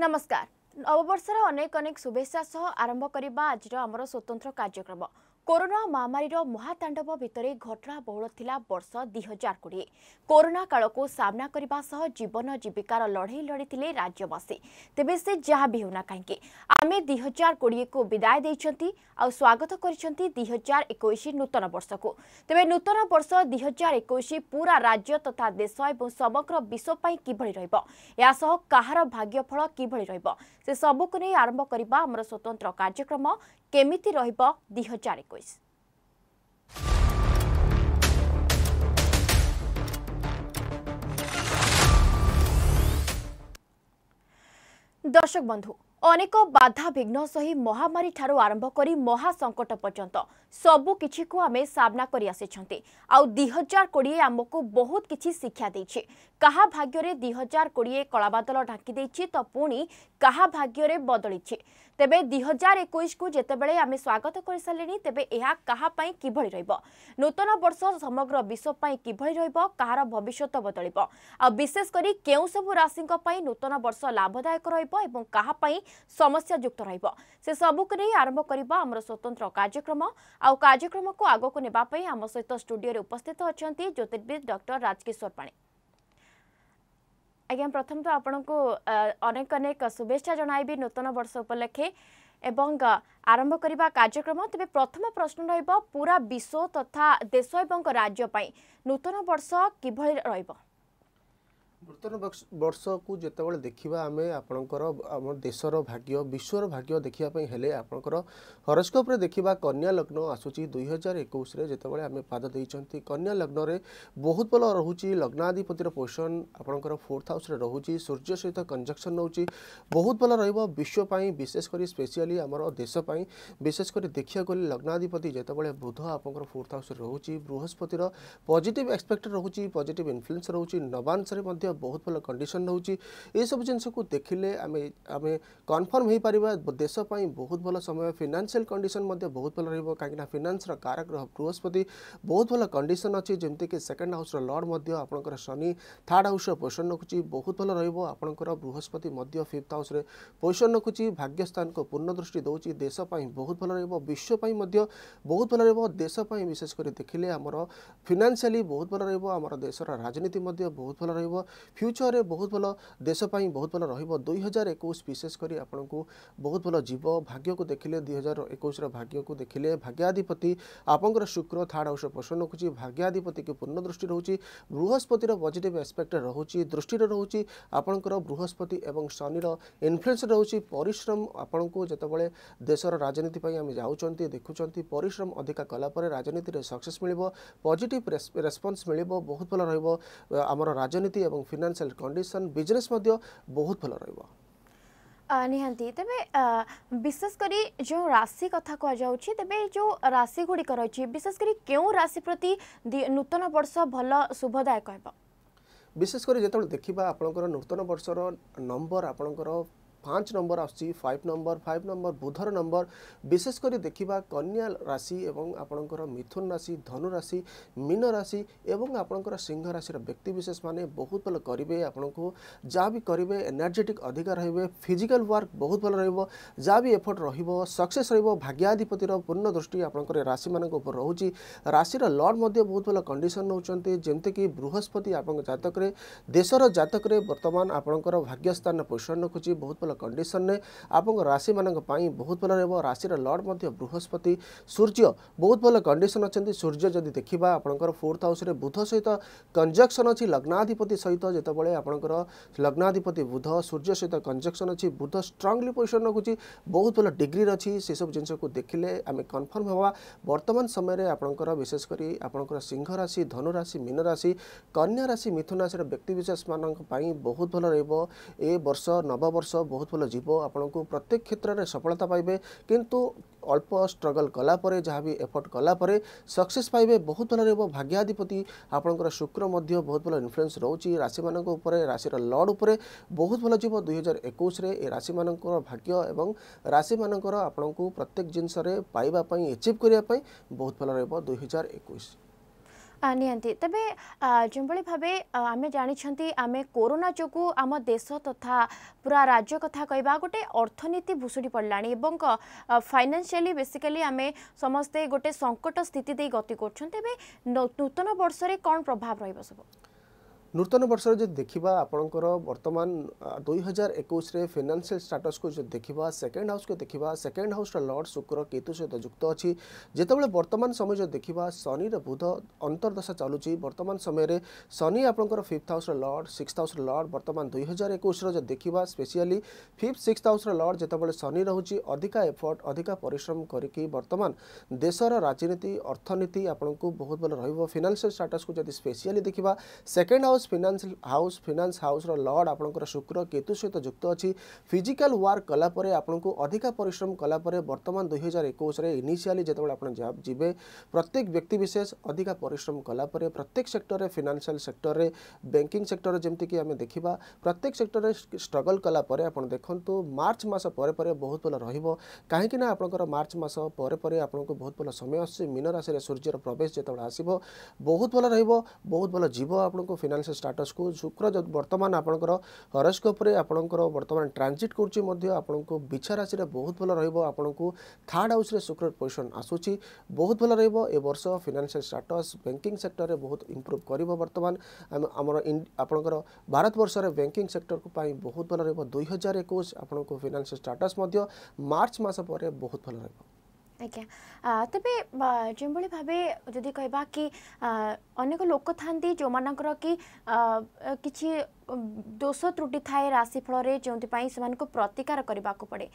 ନମସ୍କାର ନବବର୍ଷର ଅନେକ ଅନେକ ଶୁଭେଚ୍ଛା ସହ ଆରମ୍ଭ କରିବା ଆଜିର ଆମର ସ୍ୱତନ୍ତ୍ର କାର୍ଯ୍ୟକ୍ରମ କରୋନା ମହାମାରୀର ମହାତାଣ୍ଡବ ଭିତରେ ଘଟଣା ବହୁଳ ଥିଲା ବର୍ଷ ଦୁଇ ହଜାର କୋଡ଼ିଏ କରୋନା କାଳକୁ ସାମ୍ନା କରିବା ସହ ଜୀବନ ଜୀବିକାର ଲଢ଼େଇ ଲଢ଼ିଥିଲେ ରାଜ୍ୟବାସୀ ତେବେ ସେ ଯାହା ବି ହେଉନା କାହିଁକି ଆମେ ଦୁଇ ହଜାର କୋଡ଼ିଏକୁ ବିଦାୟ ଦେଇଛନ୍ତି ଆଉ ସ୍ୱାଗତ କରିଛନ୍ତି ଦୁଇ ହଜାର ଏକୋଇଶ ନୂତନ ବର୍ଷକୁ ତେବେ ନୂତନ ବର୍ଷ ଦୁଇ ହଜାର ଏକୋଇଶ ପୁରା ରାଜ୍ୟ ତଥା ଦେଶ ଏବଂ ସମଗ୍ର ବିଶ୍ୱ ପାଇଁ କିଭଳି ରହିବ ଏହା ସହ କାହାର ଭାଗ୍ୟଫଳ କିଭଳି ରହିବ ସେ ସବୁକୁ ନେଇ ଆରମ୍ଭ କରିବା ଆମର ସ୍ୱତନ୍ତ୍ର କାର୍ଯ୍ୟକ୍ରମ କେମିତି ରହିବ ଦୁଇ ହଜାର ଏକୋଇଶ ଦର୍ଶକ ବନ୍ଧୁ ଅନେକ ବାଧାବିଘ୍ନ ସହି ମହାମାରୀଠାରୁ ଆରମ୍ଭ କରି ମହାସଙ୍କଟ ପର୍ଯ୍ୟନ୍ତ ସବୁକିଛିକୁ ଆମେ ସାମ୍ନା କରିଆସିଛନ୍ତି ଆଉ ଦୁଇ ହଜାର କୋଡ଼ିଏ ଆମକୁ ବହୁତ କିଛି ଶିକ୍ଷା ଦେଇଛି କାହା ଭାଗ୍ୟରେ ଦୁଇ ହଜାର କୋଡ଼ିଏ କଳାବାଦଲ ଢାଙ୍କି ଦେଇଛି ତ ପୁଣି କାହା ଭାଗ୍ୟରେ ବଦଳିଛି ତେବେ ଦୁଇ ହଜାର ଏକୋଇଶକୁ ଯେତେବେଳେ ଆମେ ସ୍ୱାଗତ କରିସାରିଲେଣି ତେବେ ଏହା କାହା ପାଇଁ କିଭଳି ରହିବ ନୂତନ ବର୍ଷ ସମଗ୍ର ବିଶ୍ୱ ପାଇଁ କିଭଳି ରହିବ କାହାର ଭବିଷ୍ୟତ ବଦଳିବ ଆଉ ବିଶେଷ କରି କେଉଁ ସବୁ ରାଶିଙ୍କ ପାଇଁ ନୂତନ ବର୍ଷ ଲାଭଦାୟକ ରହିବ ଏବଂ କାହା ପାଇଁ ସମସ୍ୟାଯୁକ୍ତ ରହିବ ସେ ସବୁକୁ ନେଇ ଆରମ୍ଭ କରିବା ଆମର ସ୍ୱତନ୍ତ୍ର କାର୍ଯ୍ୟକ୍ରମ ଆଉ କାର୍ଯ୍ୟକ୍ରମକୁ ଆଗକୁ ନେବା ପାଇଁ ଆମ ସହିତ ଷ୍ଟୁଡିଓରେ ଉପସ୍ଥିତ ଅଛନ୍ତି ଜ୍ୟୋତିର୍ବିଦ ଡକ୍ଟର ରାଜକିଶୋର ପାଣି ଆଜ୍ଞା ପ୍ରଥମତଃ ଆପଣଙ୍କୁ ଅନେକ ଅନେକ ଶୁଭେଚ୍ଛା ଜଣାଇବି ନୂତନ ବର୍ଷ ଉପଲକ୍ଷେ ଏବଂ ଆରମ୍ଭ କରିବା କାର୍ଯ୍ୟକ୍ରମ ତେବେ ପ୍ରଥମ ପ୍ରଶ୍ନ ରହିବ ପୁରା ବିଶ୍ୱ ତଥା ଦେଶ ଏବଂ ରାଜ୍ୟ ପାଇଁ ନୂତନ ବର୍ଷ କିଭଳି ରହିବ नूतन वर्ष को जिते बड़े देखा आम आपण देशर भाग्य विश्वर भाग्य देखापी हेले आपणकर हरस्कोप्रे देखा कन्या लग्न आसूरी दुई हजार एक जिते बड़े आम पाद कन्या लग्न में बहुत भल रही लग्नाधिपतिर पोषण आपणकर फोर्थ हाउस रोच सूर्य सहित कंजक्शन रोच बहुत भल रश्वपी विशेषकर स्पेसियाली आम देशपाई विशेषकर देखा गली लग्नाधिपति जिते बुध आप फोर्थ हाउस रोच बृहस्पतिर पजिट एक्सपेक्ट रोच पजिट इनफ्लुएंस रोच नवांश ଦେହ ବହୁତ ଭଲ କଣ୍ଡିସନ୍ ରହୁଛି ଏସବୁ ଜିନିଷକୁ ଦେଖିଲେ ଆମେ ଆମେ କନଫର୍ମ ହୋଇପାରିବା ଦେଶ ପାଇଁ ବହୁତ ଭଲ ସମୟ ଫିନାନ୍ସିଆଲ କଣ୍ଡିସନ୍ ମଧ୍ୟ ବହୁତ ଭଲ ରହିବ କାହିଁକିନା ଫିନାନ୍ସର କାରକ ଗ୍ରହ ବୃହସ୍ପତି ବହୁତ ଭଲ କଣ୍ଡିସନ୍ ଅଛି ଯେମିତିକି ସେକେଣ୍ଡ ହାଉସ୍ର ଲର୍ଡ଼ ମଧ୍ୟ ଆପଣଙ୍କର ଶନି ଥାର୍ଡ଼ ହାଉସ୍ର ପୋଷଣ ରଖୁଛି ବହୁତ ଭଲ ରହିବ ଆପଣଙ୍କର ବୃହସ୍ପତି ମଧ୍ୟ ଫିଫ୍ଥ ହାଉସ୍ରେ ପୋଷଣ ରଖୁଛି ଭାଗ୍ୟସ୍ଥାନକୁ ପୂର୍ଣ୍ଣ ଦୃଷ୍ଟି ଦେଉଛି ଦେଶ ପାଇଁ ବହୁତ ଭଲ ରହିବ ବିଶ୍ୱ ପାଇଁ ମଧ୍ୟ ବହୁତ ଭଲ ରହିବ ଦେଶ ପାଇଁ ବିଶେଷ କରି ଦେଖିଲେ ଆମର ଫିନାନ୍ସିଆଲି ବହୁତ ଭଲ ରହିବ ଆମର ଦେଶର ରାଜନୀତି ମଧ୍ୟ ବହୁତ ଭଲ ରହିବ ফ্যুচরে বহুত ভাল দেশ পাই বহুত ভাল রহব দুই হাজার একুশ বিশেষ করে আপনার বহুত ভাল যাব ভাগ্যকে দেখলে দুই হাজার একুশর ভাগ্যকে দেখলে ভাগ্যাধিপতি আপনার শুক্র থার্ড হাউস পোষণ রাখুছি ভাগ্যাধিপতিকে পূর্ণ দৃষ্টি রয়েছে বৃহস্পতির পজিটিভ আসপেক্ট রয়েছে দৃষ্টির রয়েছে আপনার বৃহস্পতি এবং শনির ইনফ্লুয়েন্স রয়েছে পরিশ্রম আপনার যেতবে দেশের রাজনীতি আমি যাচ্ছেন দেখুম পরিশ্রম অধিকা কলাপরে রাজনীতির সকসেস মিলব পজিটিভ রেসপন্স মিলব বহুত ভাল রহব আমার রাজনীতি এবং ଫିନାନ୍ସିଆଲ କଣ୍ଡିସନ ବିଜନେସ୍ ମଧ୍ୟ ବହୁତ ଭଲ ରହିବ ନିହାତି ତେବେ ବିଶେଷ କରି ଯେଉଁ ରାଶି କଥା କୁହାଯାଉଛି ତେବେ ଯେଉଁ ରାଶି ଗୁଡ଼ିକ ରହିଛି ବିଶେଷ କରି କେଉଁ ରାଶି ପ୍ରତି ନୂତନ ବର୍ଷ ଭଲ ଶୁଭଦାୟକ ହେବ ବିଶେଷ କରି ଯେତେବେଳେ ଦେଖିବା ଆପଣଙ୍କର ନୂତନ ବର୍ଷର ନମ୍ବର ଆପଣଙ୍କର পাঁচ নম্বর আসছে ফাইভ নম্বর ফাইভ নম্বর বুধর নম্বর বিশেষ করে দেখা কন্যা রাশি এবং আপনার মিথুন রাশি ধনু রাশি মীন রাশি এবং আপনার সিংহ রাশির ব্যক্তিবিশেষ মানে বহুত ভাল করবে আপনার যা বি করবে এনার্জেটিক অধিকা রহবে ফিজিকাল ওয়ার্ক বহুত ভাল রহব যা বি এফর্ট রহব সকসেস রহব ভাগ্যাধিপতির পূর্ণ দৃষ্টি আপনার রাশি মানুষ উপর রয়েছে রাশির লর্ড মধ্যে বহুত ভাল কন্ডিশন নেওয়া যেমিকি বৃহস্পতি আপনার জাতকরে দেশর জাতকরে বর্তমান আপনার ভাগ্যস্থান পোষণ রাখুছি বহুত ভাল ने कन्डिसन आपरा बहुत भएर राशि लर्ड लड्नु बृहस्पति सूर्य बहुत भयो कन्डिसन अनि सूर्य जुन देख्दा आपर्थ हाउसले बुध सहित कन्जक्सन अलिक लग्नाधिपति सहित जति लग्नाधिपति बुध सूर्य सहित कन्जक्सन अनि बुध स्ट्रङली पोजिसन रुचि बहुत भन्नु डिग्री से अहिले सबै जिसक देखि कन्फर्म हाम्रो आपेसकरी आपह राशि धनु राशि मीन राशि कन्या राशि मिथुन राशि व्यक्त विशेष मैले ए वर्ष नवबर्ष ବହୁତ ଭଲ ଯିବ ଆପଣଙ୍କୁ ପ୍ରତ୍ୟେକ କ୍ଷେତ୍ରରେ ସଫଳତା ପାଇବେ କିନ୍ତୁ ଅଳ୍ପ ଷ୍ଟ୍ରଗଲ୍ କଲାପରେ ଯାହା ବି ଏଫର୍ଟ କଲାପରେ ସକ୍ସେସ୍ ପାଇବେ ବହୁତ ଭଲ ରହିବ ଭାଗ୍ୟାଧିପତି ଆପଣଙ୍କର ଶୁକ୍ର ମଧ୍ୟ ବହୁତ ଭଲ ଇନ୍ଫ୍ଲୁଏନ୍ସ ରହୁଛି ରାଶିମାନଙ୍କ ଉପରେ ରାଶିର ଲର୍ଡ଼ ଉପରେ ବହୁତ ଭଲ ଯିବ ଦୁଇହଜାର ଏକୋଇଶରେ ଏ ରାଶିମାନଙ୍କର ଭାଗ୍ୟ ଏବଂ ରାଶିମାନଙ୍କର ଆପଣଙ୍କୁ ପ୍ରତ୍ୟେକ ଜିନିଷରେ ପାଇବା ପାଇଁ ଏଚିଭ୍ କରିବା ପାଇଁ ବହୁତ ଭଲ ରହିବ ଦୁଇହଜାର ଏକୋଇଶ ନିହାତି ତେବେ ଯେଉଁଭଳି ଭାବେ ଆମେ ଜାଣିଛନ୍ତି ଆମେ କୋରୋନା ଯୋଗୁଁ ଆମ ଦେଶ ତଥା ପୁରା ରାଜ୍ୟ କଥା କହିବା ଗୋଟେ ଅର୍ଥନୀତି ଭୁଷୁଡ଼ି ପଡ଼ିଲାଣି ଏବଂ ଫାଇନାନ୍ସିଆଲି ବେସିକାଲି ଆମେ ସମସ୍ତେ ଗୋଟେ ସଙ୍କଟ ସ୍ଥିତି ଦେଇ ଗତି କରୁଛନ୍ତି ତେବେ ନୂତନ ବର୍ଷରେ କ'ଣ ପ୍ରଭାବ ରହିବ ସବୁ ନୂତନ ବର୍ଷରେ ଯଦି ଦେଖିବା ଆପଣଙ୍କର ବର୍ତ୍ତମାନ ଦୁଇ ହଜାର ଏକୋଇଶରେ ଫିନାନ୍ସିଆଲ ଷ୍ଟାଟସ୍କୁ ଯଦି ଦେଖିବା ସେକେଣ୍ଡ ହାଉସ୍କୁ ଦେଖିବା ସେକେଣ୍ଡ ହାଉସ୍ର ଲର୍ଡ଼ ଶୁକ୍ର କେତୁ ସହିତ ଯୁକ୍ତ ଅଛି ଯେତେବେଳେ ବର୍ତ୍ତମାନ ସମୟ ଯଦି ଦେଖିବା ଶନିର ବୁଧ ଅନ୍ତର୍ଦଶା ଚାଲୁଛି ବର୍ତ୍ତମାନ ସମୟରେ ଶନି ଆପଣଙ୍କର ଫିଫ୍ଥ ହାଉସ୍ର ଲର୍ଡ଼ ସିକ୍ସ ହାଉସ୍ର ଲର୍ଡ଼ ବର୍ତ୍ତମାନ ଦୁଇ ହଜାର ଏକୋଇଶର ଯଦି ଦେଖିବା ସ୍ପେସିଆଲି ଫିଫ୍ଥ ସିକ୍ସ ହାଉସ୍ର ଲର୍ଡ଼ ଯେତେବେଳେ ଶନି ରହୁଛି ଅଧିକା ଏଫର୍ଟ ଅଧିକା ପରିଶ୍ରମ କରିକି ବର୍ତ୍ତମାନ ଦେଶର ରାଜନୀତି ଅର୍ଥନୀତି ଆପଣଙ୍କୁ ବହୁତ ଭଲ ରହିବ ଫିନାନ୍ସିଆଲ ଷ୍ଟାଟସ୍କୁ ଯଦି ସ୍ପେସିଆଲି ଦେଖିବା second house house finance house finance ହାଉସ୍ର ଲର୍ଡ଼ ଆପଣଙ୍କର ଶୁକ୍ର କେତୁ ସହିତ ଯୁକ୍ତ ଅଛି ଫିଜିକାଲ୍ ୱାର୍କ କଲା ପରେ ଆପଣଙ୍କୁ ଅଧିକା ପରିଶ୍ରମ କଲା ପରେ ବର୍ତ୍ତମାନ ଦୁଇହଜାର ଏକୋଇଶରେ ଇନିସିଆଲି ଯେତେବେଳେ ଆପଣ ଯିବେ ପ୍ରତ୍ୟେକ ବ୍ୟକ୍ତିବିଶେଷ ଅଧିକା ପରିଶ୍ରମ କଲା ପରେ ପ୍ରତ୍ୟେକ ସେକ୍ଟରରେ ଫିନାନ୍ସିଆଲ୍ ସେକ୍ଟରରେ ବ୍ୟାଙ୍କିଂ ସେକ୍ଟରରେ ଯେମିତିକି ଆମେ ଦେଖିବା ପ୍ରତ୍ୟେକ ସେକ୍ଟରରେ ଷ୍ଟ୍ରଗଲ୍ କଲା ପରେ ଆପଣ ଦେଖନ୍ତୁ ମାର୍ଚ୍ଚ ମାସ ପରେ ପରେ ବହୁତ ଭଲ ରହିବ କାହିଁକିନା ଆପଣଙ୍କର ମାର୍ଚ୍ଚ ମାସ ପରେ ପରେ ଆପଣଙ୍କୁ ବହୁତ ଭଲ ସମୟ ଆସୁଛି ମୀନ ରାଶିରେ ସୂର୍ଯ୍ୟର ପ୍ରବେଶ ଯେତେବେଳେ ଆସିବ ବହୁତ ଭଲ ରହିବ ବହୁତ ଭଲ ଯିବ ଆପଣଙ୍କୁ ଫିନାନ୍ସିଆଲ୍ ସେ ଷ୍ଟାଟସ୍କୁ ଶୁକ୍ର ବର୍ତ୍ତମାନ ଆପଣଙ୍କର ହରସ୍କୋପ୍ରେ ଆପଣଙ୍କର ବର୍ତ୍ତମାନ ଟ୍ରାନ୍ଜିଟ୍ କରୁଛି ମଧ୍ୟ ଆପଣଙ୍କୁ ବିଛା ରାଶିରେ ବହୁତ ଭଲ ରହିବ ଆପଣଙ୍କୁ ଥାର୍ଡ଼ ହାଉସ୍ରେ ଶୁକ୍ର ପୋଜିସନ୍ ଆସୁଛି ବହୁତ ଭଲ ରହିବ ଏ ବର୍ଷ ଫିନାନ୍ସିଆଲ ଷ୍ଟାଟସ୍ ବ୍ୟାଙ୍କିଂ ସେକ୍ଟରରେ ବହୁତ ଇମ୍ପ୍ରୁଭ୍ କରିବ ବର୍ତ୍ତମାନ ଆମର ଆପଣଙ୍କର ଭାରତ ବର୍ଷରେ ବ୍ୟାଙ୍କିଂ ସେକ୍ଟରକୁ ପାଇଁ ବହୁତ ଭଲ ରହିବ ଦୁଇ ହଜାର ଏକୋଇଶ ଆପଣଙ୍କୁ ଫିନାନ୍ସିଆଲ ଷ୍ଟାଟସ୍ ମଧ୍ୟ ମାର୍ଚ୍ଚ ମାସ ପରେ ବହୁତ ଭଲ ରହିବ ଆଜ୍ଞା ତେବେ ଯେଉଁଭଳି ଭାବେ ଯଦି କହିବା କି ଅନେକ ଲୋକ ଥାଆନ୍ତି ଯେଉଁମାନଙ୍କର କି କିଛି ଦୋଷ ତ୍ରୁଟି ଥାଏ ରାଶି ଫଳରେ ଯେଉଁଥିପାଇଁ ସେମାନଙ୍କୁ ପ୍ରତିକାର କରିବାକୁ ପଡ଼େ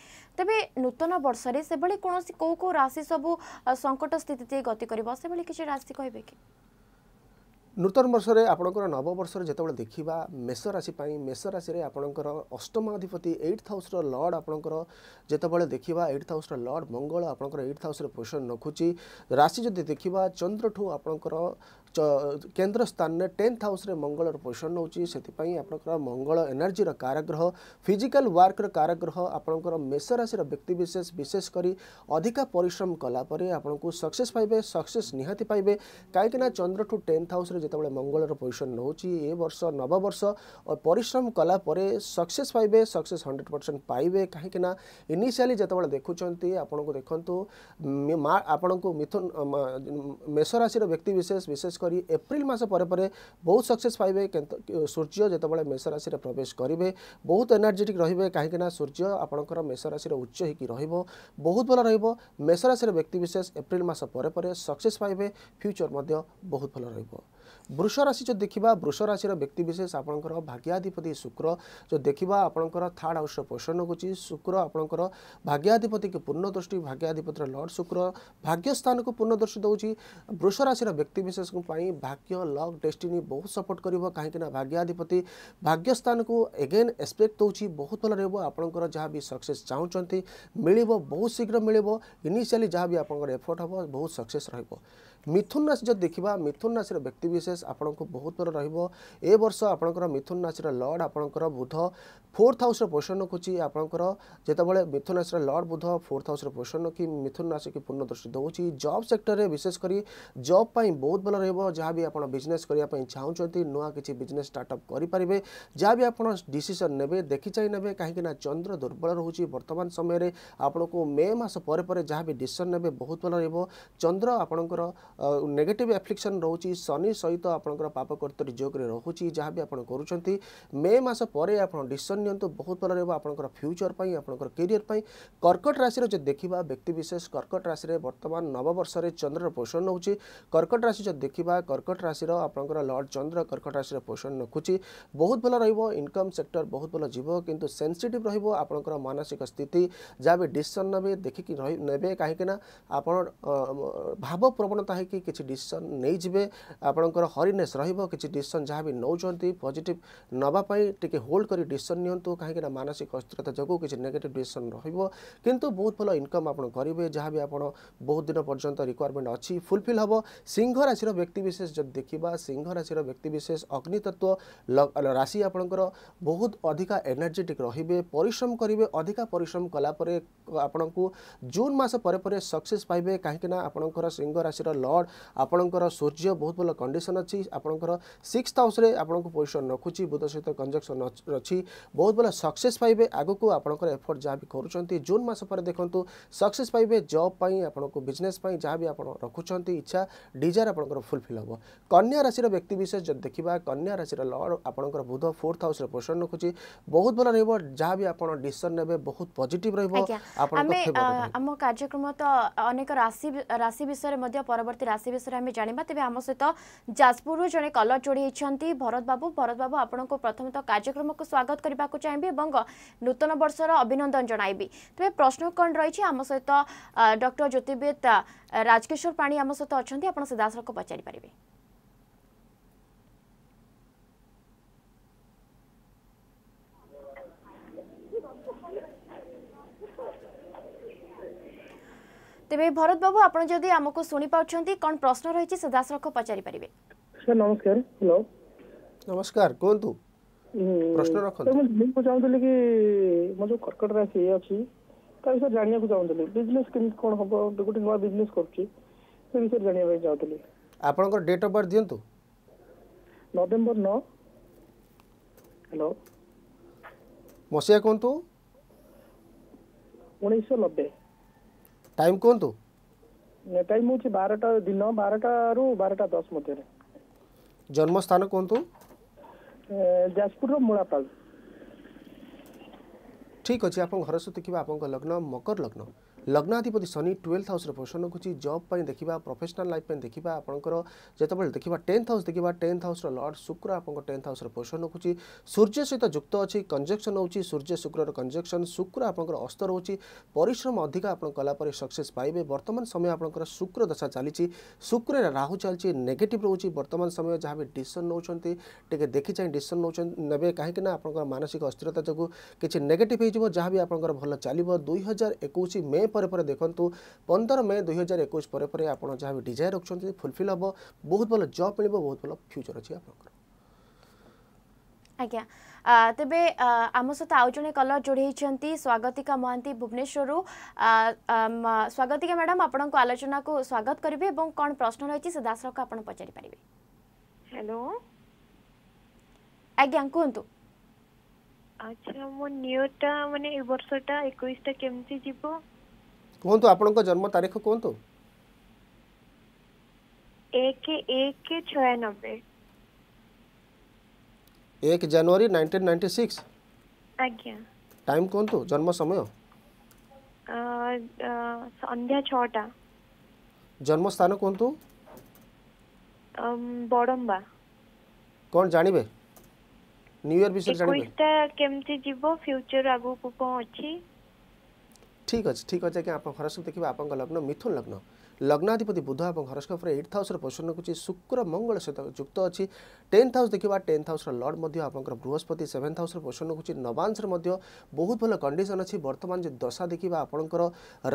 ତେବେ ନୂତନ ବର୍ଷରେ ସେଭଳି କୌଣସି କେଉଁ କେଉଁ ରାଶି ସବୁ ସଙ୍କଟ ସ୍ଥିତି ଦେଇ ଗତି କରିବ ସେଭଳି କିଛି ରାଶି କହିବେ କି ନୂତନ ବର୍ଷରେ ଆପଣଙ୍କର ନବବର୍ଷରେ ଯେତେବେଳେ ଦେଖିବା ମେଷ ରାଶି ପାଇଁ ମେଷ ରାଶିରେ ଆପଣଙ୍କର ଅଷ୍ଟମାଧିପତି ଏଇଟ୍ ହାଉସ୍ର ଲର୍ଡ଼ ଆପଣଙ୍କର ଯେତେବେଳେ ଦେଖିବା ଏଇଟ୍ ହାଉସ୍ର ଲର୍ଡ଼ ମଙ୍ଗଳ ଆପଣଙ୍କର ଏଇଟ୍ ହାଉସ୍ରେ ପୋଷଣ ରଖୁଛି ରାଶି ଯଦି ଦେଖିବା ଚନ୍ଦ୍ରଠୁ ଆପଣଙ୍କର केन्द्र स्थान में टेन्थ हाउस मंगल पोजिशन नौपाई आपंकर मंगल एनर्जी कारग्रह फिजिकाल वर्कर कारग्रह आपंकर मेष राशि व्यक्तिशेष विशेषकर अधिका पिश्रम कलापर आपको सक्से पाए सक्सेस निहाती पाइबे कहीं चंद्रठू टेन्थ हाउस जिते मंगल पोजिशन नौ वर्ष नववर्ष और परिश्रम कलापर सक्से पाए सक्से हंड्रेड परसेंट पाइबे कहीं इनिशियाली जिते देखुं आपन को आपण को मिथुन मेष राशि व्यक्तिशेष विशेषकर କରି ଏପ୍ରିଲ ମାସ ପରେ ପରେ ବହୁତ ସକ୍ସେସ୍ ପାଇବେ ସୂର୍ଯ୍ୟ ଯେତେବେଳେ ମେଷ ରାଶିରେ ପ୍ରବେଶ କରିବେ ବହୁତ ଏନର୍ଜେଟିକ୍ ରହିବେ କାହିଁକିନା ସୂର୍ଯ୍ୟ ଆପଣଙ୍କର ମେଷ ରାଶିରେ ଉଚ୍ଚ ହୋଇକି ରହିବ ବହୁତ ଭଲ ରହିବ ମେଷ ରାଶିର ବ୍ୟକ୍ତିବିଶେଷ ଏପ୍ରିଲ ମାସ ପରେ ପରେ ସକ୍ସେସ୍ ପାଇବେ ଫ୍ୟୁଚର୍ ମଧ୍ୟ ବହୁତ ଭଲ ରହିବ ବୃଷ ରାଶି ଯଦି ଦେଖିବା ବୃଷ ରାଶିର ବ୍ୟକ୍ତିବିଶେଷ ଆପଣଙ୍କର ଭାଗ୍ୟାଧିପତି ଶୁକ୍ର ଯଦି ଦେଖିବା ଆପଣଙ୍କର ଥାର୍ଡ଼ ହାଉସ୍ର ପୋଷଣ ରଖୁଛି ଶୁକ୍ର ଆପଣଙ୍କର ଭାଗ୍ୟାଧିପତିକୁ ପୂର୍ଣ୍ଣ ଦୃଷ୍ଟି ଭାଗ୍ୟାଧିପତିର ଲର୍ଡ଼ ଶୁକ୍ର ଭାଗ୍ୟସ୍ଥାନକୁ ପୂର୍ଣ୍ଣ ଦୃଷ୍ଟି ଦେଉଛି ବୃଷ ରାଶିର ବ୍ୟକ୍ତିବିଶେଷଙ୍କ ପାଇଁ ଭାଗ୍ୟ ଲକ୍ ଡେଷ୍ଟିନି ବହୁତ ସପୋର୍ଟ କରିବ କାହିଁକିନା ଭାଗ୍ୟାଧିପତି ଭାଗ୍ୟସ୍ଥାନକୁ ଏଗେନ୍ ଏକ୍ସପେକ୍ଟ ଦେଉଛି ବହୁତ ଭଲ ରହିବ ଆପଣଙ୍କର ଯାହା ବି ସକ୍ସେସ୍ ଚାହୁଁଛନ୍ତି ମିଳିବ ବହୁତ ଶୀଘ୍ର ମିଳିବ ଇନିସିଆଲି ଯାହା ବି ଆପଣଙ୍କର ଏଫର୍ଟ ହେବ ବହୁତ ସକ୍ସେସ୍ ରହିବ ମିଥୁନ ରାଶି ଯଦି ଦେଖିବା ମିଥୁନ ରାଶିର ବ୍ୟକ୍ତିବିଶେଷ ଆପଣଙ୍କୁ ବହୁତ ଦୂର ରହିବ ଏ ବର୍ଷ ଆପଣଙ୍କର ମିଥୁନ ରାଶିର ଲର୍ଡ଼ ଆପଣଙ୍କର ବୁଧ ଫୋର୍ଥ ହାଉସ୍ର ପୋଷଣ ରଖୁଛି ଆପଣଙ୍କର ଯେତେବେଳେ ମିଥୁନ ରାଶିର ଲର୍ଡ଼ ବୁଧ ଫୋର୍ଥ ହାଉସ୍ର ପୋଷଣ ରଖି ମିଥୁନ ରାଶିକି ପୂର୍ଣ୍ଣ ଦୃଷ୍ଟି ଦେଉଛି ଜବ୍ ସେକ୍ଟରରେ ବିଶେଷ କରି ଜବ୍ ପାଇଁ ବହୁତ ଭଲ ରହିବ ଯାହା ବି ଆପଣ ବିଜନେସ୍ କରିବା ପାଇଁ ଚାହୁଁଛନ୍ତି ନୂଆ କିଛି ବିଜନେସ୍ ଷ୍ଟାର୍ଟଅପ୍ କରିପାରିବେ ଯାହା ବି ଆପଣ ଡିସିସନ୍ ନେବେ ଦେଖିଚାହିଁ ନେବେ କାହିଁକିନା ଚନ୍ଦ୍ର ଦୁର୍ବଳ ରହୁଛି ବର୍ତ୍ତମାନ ସମୟରେ ଆପଣଙ୍କୁ ମେ ମାସ ପରେ ପରେ ଯାହା ବି ଡିସିସନ୍ ନେବେ ବହୁତ ଭଲ ରହିବ ଚନ୍ଦ୍ର ଆପଣଙ୍କର ନେଗେଟିଭ୍ ଆପ୍ଲିକ୍ସନ୍ ରହୁଛି ଶନି ସହିତ ଆପଣଙ୍କର ପାପକର୍ତ୍ତ ଯୋଗରେ ରହୁଛି ଯାହା ବି ଆପଣ କରୁଛନ୍ତି ମେ ମାସ ପରେ ଆପଣ ଡିସିସନ୍ ନିଅନ୍ତୁ ବହୁତ ଭଲ ରହିବ ଆପଣଙ୍କର ଫ୍ୟୁଚର୍ ପାଇଁ ଆପଣଙ୍କର କ୍ୟାରିୟର୍ ପାଇଁ କର୍କଟ ରାଶିର ଯଦି ଦେଖିବା ବ୍ୟକ୍ତିବିଶେଷ କର୍କଟ ରାଶିରେ ବର୍ତ୍ତମାନ ନବବର୍ଷରେ ଚନ୍ଦ୍ରର ପୋଷଣ ନେଉଛି କର୍କଟ ରାଶି ଯଦି ଦେଖିବା କର୍କଟ ରାଶିର ଆପଣଙ୍କର ଲର୍ଡ଼ ଚନ୍ଦ୍ର କର୍କଟ ରାଶିର ପୋଷଣ ରଖୁଛି ବହୁତ ଭଲ ରହିବ ଇନକମ୍ ସେକ୍ଟର ବହୁତ ଭଲ ଯିବ କିନ୍ତୁ ସେନ୍ସିଟିଭ୍ ରହିବ ଆପଣଙ୍କର ମାନସିକ ସ୍ଥିତି ଯାହା ବି ଡିସିସନ୍ ନେବେ ଦେଖିକି ନେବେ କାହିଁକିନା ଆପଣ ଭାବପ୍ରବଣତା ହେଇକି ରହିକି କିଛି ଡିସିସନ୍ ନେଇଯିବେ ଆପଣଙ୍କର ହରିନେସ୍ ରହିବ କିଛି ଡିସିସନ୍ ଯାହା ବି ନେଉଛନ୍ତି ପଜିଟିଭ୍ ନେବା ପାଇଁ ଟିକେ ହୋଲ୍ଡ କରି ଡିସିସନ୍ ନିଅନ୍ତୁ କାହିଁକିନା ମାନସିକ ଅସ୍ଥିରତା ଯୋଗୁଁ କିଛି ନେଗେଟିଭ୍ ଡିସିସନ୍ ରହିବ କିନ୍ତୁ ବହୁତ ଭଲ ଇନକମ୍ ଆପଣ କରିବେ ଯାହା ବି ଆପଣ ବହୁତ ଦିନ ପର୍ଯ୍ୟନ୍ତ ରିକ୍ୱାରମେଣ୍ଟ ଅଛି ଫୁଲଫିଲ୍ ହେବ ସିଂହ ରାଶିର ବ୍ୟକ୍ତିବିଶେଷ ଯଦି ଦେଖିବା ସିଂହ ରାଶିର ବ୍ୟକ୍ତିବିଶେଷ ଅଗ୍ନିତତ୍ତ୍ୱ ରାଶି ଆପଣଙ୍କର ବହୁତ ଅଧିକା ଏନର୍ଜେଟିକ୍ ରହିବେ ପରିଶ୍ରମ କରିବେ ଅଧିକା ପରିଶ୍ରମ କଲାପରେ ଆପଣଙ୍କୁ ଜୁନ୍ ମାସ ପରେ ପରେ ସକ୍ସେସ୍ ପାଇବେ କାହିଁକିନା ଆପଣଙ୍କର ସିଂହ ରାଶିର ଲ লর্ড আপনার সূর্য বহুত ভাল কন্ডিশন অছি আপনার সিক্স হাউসে আপনার পজিশন রখুছি বুধ সহ কনজকশন অছি বহুত ভাল সকসেস পাইবে আগুক আপনার এফর্ট যা বি করছেন জুন মাস পরে দেখুন সকসেস পাইবে জব পাই আপনার বিজনেস পাই যা বি আপনার রখুছেন ইচ্ছা ডিজায়ার আপনার ফুলফিল হব কন্যা রাশির ব্যক্তিবিশেষ যদি দেখা কন্যা রাশির লর্ড আপনার বুধ ফোর্থ হাউসে পোষণ রখুছি বহুত ভাল রহব যা বি আপনার ডিসিশন নেবে বহুত পজিটিভ রহব আপনার আম কার্যক্রম তো অনেক রাশি রাশি বিষয়ে মধ্যে পরবর্তী রাশি বিষয়ে আমি জাঁয়া তবে আম সহ যাজপুর জন কলর যোড়ি হয়েছেন ভরত বাবু ভরত বাবু আপনার প্রথমত কার্যক্রমক স্বাগত করা চাইবি এবং নূতন বর্ষর অভিনন্দন জনাইবি তবে প্রশ্ন কণ রয়েছে আম সহ ডক্টর জ্যোতির্বেদ রাজকিশোর পাণী আম সহ অনেক আপনার সিধাসলখ পচারি পারে ତେବେ ଭରତ ବାବୁ ଆପଣ ଯଦି ଆମକୁ ଶୁଣିପାରୁଛନ୍ତି କ'ଣ ପ୍ରଶ୍ନ ରହିଛି ସିଧାସଳଖ ପଚାରି ପାରିବେ ସାର୍ ନମସ୍କାର ହ୍ୟାଲୋ ନମସ୍କାର କୁହନ୍ତୁ ପ୍ରଶ୍ନ ରଖନ୍ତୁ ମୁଁ ଜାଣିବାକୁ ଚାହୁଁଥିଲି କି ମୋ ଯୋଉ କର୍କଟ ରାଶି ଅଛି ତା ବିଷୟରେ ଜାଣିବାକୁ ଚାହୁଁଥିଲି ବିଜନେସ୍ କେମିତି କ'ଣ ହବ ଗୋଟେ ନୂଆ ବିଜନେସ୍ କରୁଛି ସେ ବିଷୟରେ ଜାଣିବା ପାଇଁ ଚାହୁଁଥିଲି ଆପଣଙ୍କର ଡେଟ୍ ଅଫ୍ ବାର୍ଥ ଦିଅନ୍ତୁ ନଭେମ୍ବର ନଅ ହ୍ୟାଲୋ ମସିହା କୁହନ୍ତୁ ଉଣେଇଶହ ନବେ ଟାଇମ୍ କୁହନ୍ତୁ ଟାଇମ୍ ହେଉଛି ବାରଟା ଦିନ ବାରଟାରୁ ବାରଟା ଦଶ ମଧ୍ୟରେ ଜନ୍ମସ୍ଥାନ କୁହନ୍ତୁ ଯାଜପୁରର ମୂଳାପାଳ ଠିକ୍ ଅଛି ଆପଣଙ୍କ ଘର ସହିତ କିମ୍ବା ଆପଣଙ୍କ ଲଗ୍ନ ମକର ଲଗ୍ନ লগ্নাধিপতি শনি টুয়েলভ হাউসরে পোষণ ରଖୁଛି ଜବ୍ ପାଇଁ ଦେଖିବା ପ୍ରଫେସନାଲ୍ ଲାଇଫ୍ ପାଇଁ ଦେଖିବା ଆପଣଙ୍କର ଯେତେବେଳେ ଦେଖିବା ଟେନ୍ଥ ହାଉସ୍ ଦେଖିବା ଟେନ୍ଥ ହାଉସ୍ର ଲର୍ଡ଼ ଶୁକ୍ର ଆପଣଙ୍କ ଟେନ୍ଥ ହାଉସ୍ର ପୋଷଣ ରଖୁଛି ସୂର୍ଯ୍ୟ ସହିତ ଯୁକ୍ତ ଅଛି କଞ୍ଜକ୍ସନ୍ ହେଉଛି ସୂର୍ଯ୍ୟ ଶୁକ୍ରର କଞ୍ଜକ୍ସନ୍ ଶୁକ୍ର ଆପଣଙ୍କର ଅସ୍ତ ରହୁଛି ପରିଶ୍ରମ ଅଧିକ ଆପଣ କଲାପରେ ସକ୍ସେସ୍ ପାଇବେ ବର୍ତ୍ତମାନ ସମୟ ଆପଣଙ୍କର ଶୁକ୍ର ଦଶା ଚାଲିଛି ଶୁକ୍ରରେ ରାହୁ ଚାଲିଛି ନେଗେଟିଭ୍ ରହୁଛି ବର୍ତ୍ତମାନ ସମୟ ଯାହା ବି ଡିସିସନ୍ ନେଉଛନ୍ତି ଟିକେ ଦେଖି ଚାହିଁ ଡିସିସନ୍ ନେଉଛନ୍ତି ନେବେ କାହିଁକିନା ଆପଣଙ୍କର ମାନସିକ ଅସ୍ଥିରତା ଯୋଗୁଁ କିଛି ନେଗେଟିଭ୍ ହେଇଯିବ ଯାହା ବି ଆପଣଙ୍କର ଭଲ ଚାଲିବ ଦୁଇ ହଜାର ଏକୋଇଶ ମେ ପରେ ପରେ ଦେଖନ୍ତୁ ପନ୍ଦର ମେ ଦୁଇ ହଜାର ଏକୋଇଶ ପରେ ପରେ ଆପଣ ଯାହା ବି ଡିଜାୟାର ରଖୁଛନ୍ତି ଫୁଲଫିଲ୍ ହେବ ବହୁତ ଭଲ ଜବ୍ ମିଳିବ ବହୁତ ଭଲ ଫ୍ୟୁଚର୍ ଅଛି ଆପଣଙ୍କର ଆଜ୍ଞା ତେବେ ଆମ ସହିତ ଆଉ ଜଣେ କଲର୍ ଯୋଡ଼ି ହୋଇଛନ୍ତି ସ୍ୱାଗତିକା ମହାନ୍ତି ଭୁବନେଶ୍ୱରରୁ ସ୍ୱାଗତିକା ମ୍ୟାଡ଼ାମ୍ ଆପଣଙ୍କ ଆଲୋଚନାକୁ ସ୍ୱାଗତ କରିବେ ଏବଂ କ'ଣ ପ୍ରଶ୍ନ ରହିଛି ସେ ଦାସରକୁ ଆପଣ ପଚାରିପାରିବେ ହ୍ୟାଲୋ ଆଜ୍ଞା କୁହନ୍ତୁ ଆଚ୍ଛା ମୋ ନିୟରଟା ମାନେ ଏ ବର୍ଷଟା ଏକୋଇଶଟା କେମିତି ଯିବ କୁହନ୍ତୁ ଆପଣଙ୍କ ଜନ୍ମ ତାରିଖ କୁହନ୍ତୁ ଏକ ଏକ ଛୟାନବେ ଏକ ଜାନୁଆରୀ ନାଇଣ୍ଟିନ୍ ନାଇଣ୍ଟି ସିକ୍ସ ଆଜ୍ଞା ଟାଇମ୍ କୁହନ୍ତୁ ଜନ୍ମ ସମୟ ସନ୍ଧ୍ୟା ଛଅଟା ଜନ୍ମ ସ୍ଥାନ କୁହନ୍ତୁ ବଡ଼ମ୍ବା କ'ଣ ଜାଣିବେ ନ୍ୟୁ ଇୟର୍ ବିଷୟରେ ଜାଣିବେ କେମିତି ଯିବ ଫ୍ୟୁଚର୍ ଆଗକୁ କ'ଣ ଅଛି ठीक ठिक अझ ठिक अब हरसुक देखेको लग्न मिथुन लग्न লগ্নাধিপতি বুধ এবং হরস্কোপরে এইট হাউসর পোষণ রখুছি শুক্র মঙ্গল সহ যুক্ত অছি টেন্থ হাউস দেখা টেন্থ হাউসর লর্ড মধ্য আপনার বৃহস্পতি সেভেন্থ হাউসর পোষণ রখুছি নবাংশর মধ্য বহুত ভাল কন্ডিশন অছি বর্তমান যে দশা দেখা আপনার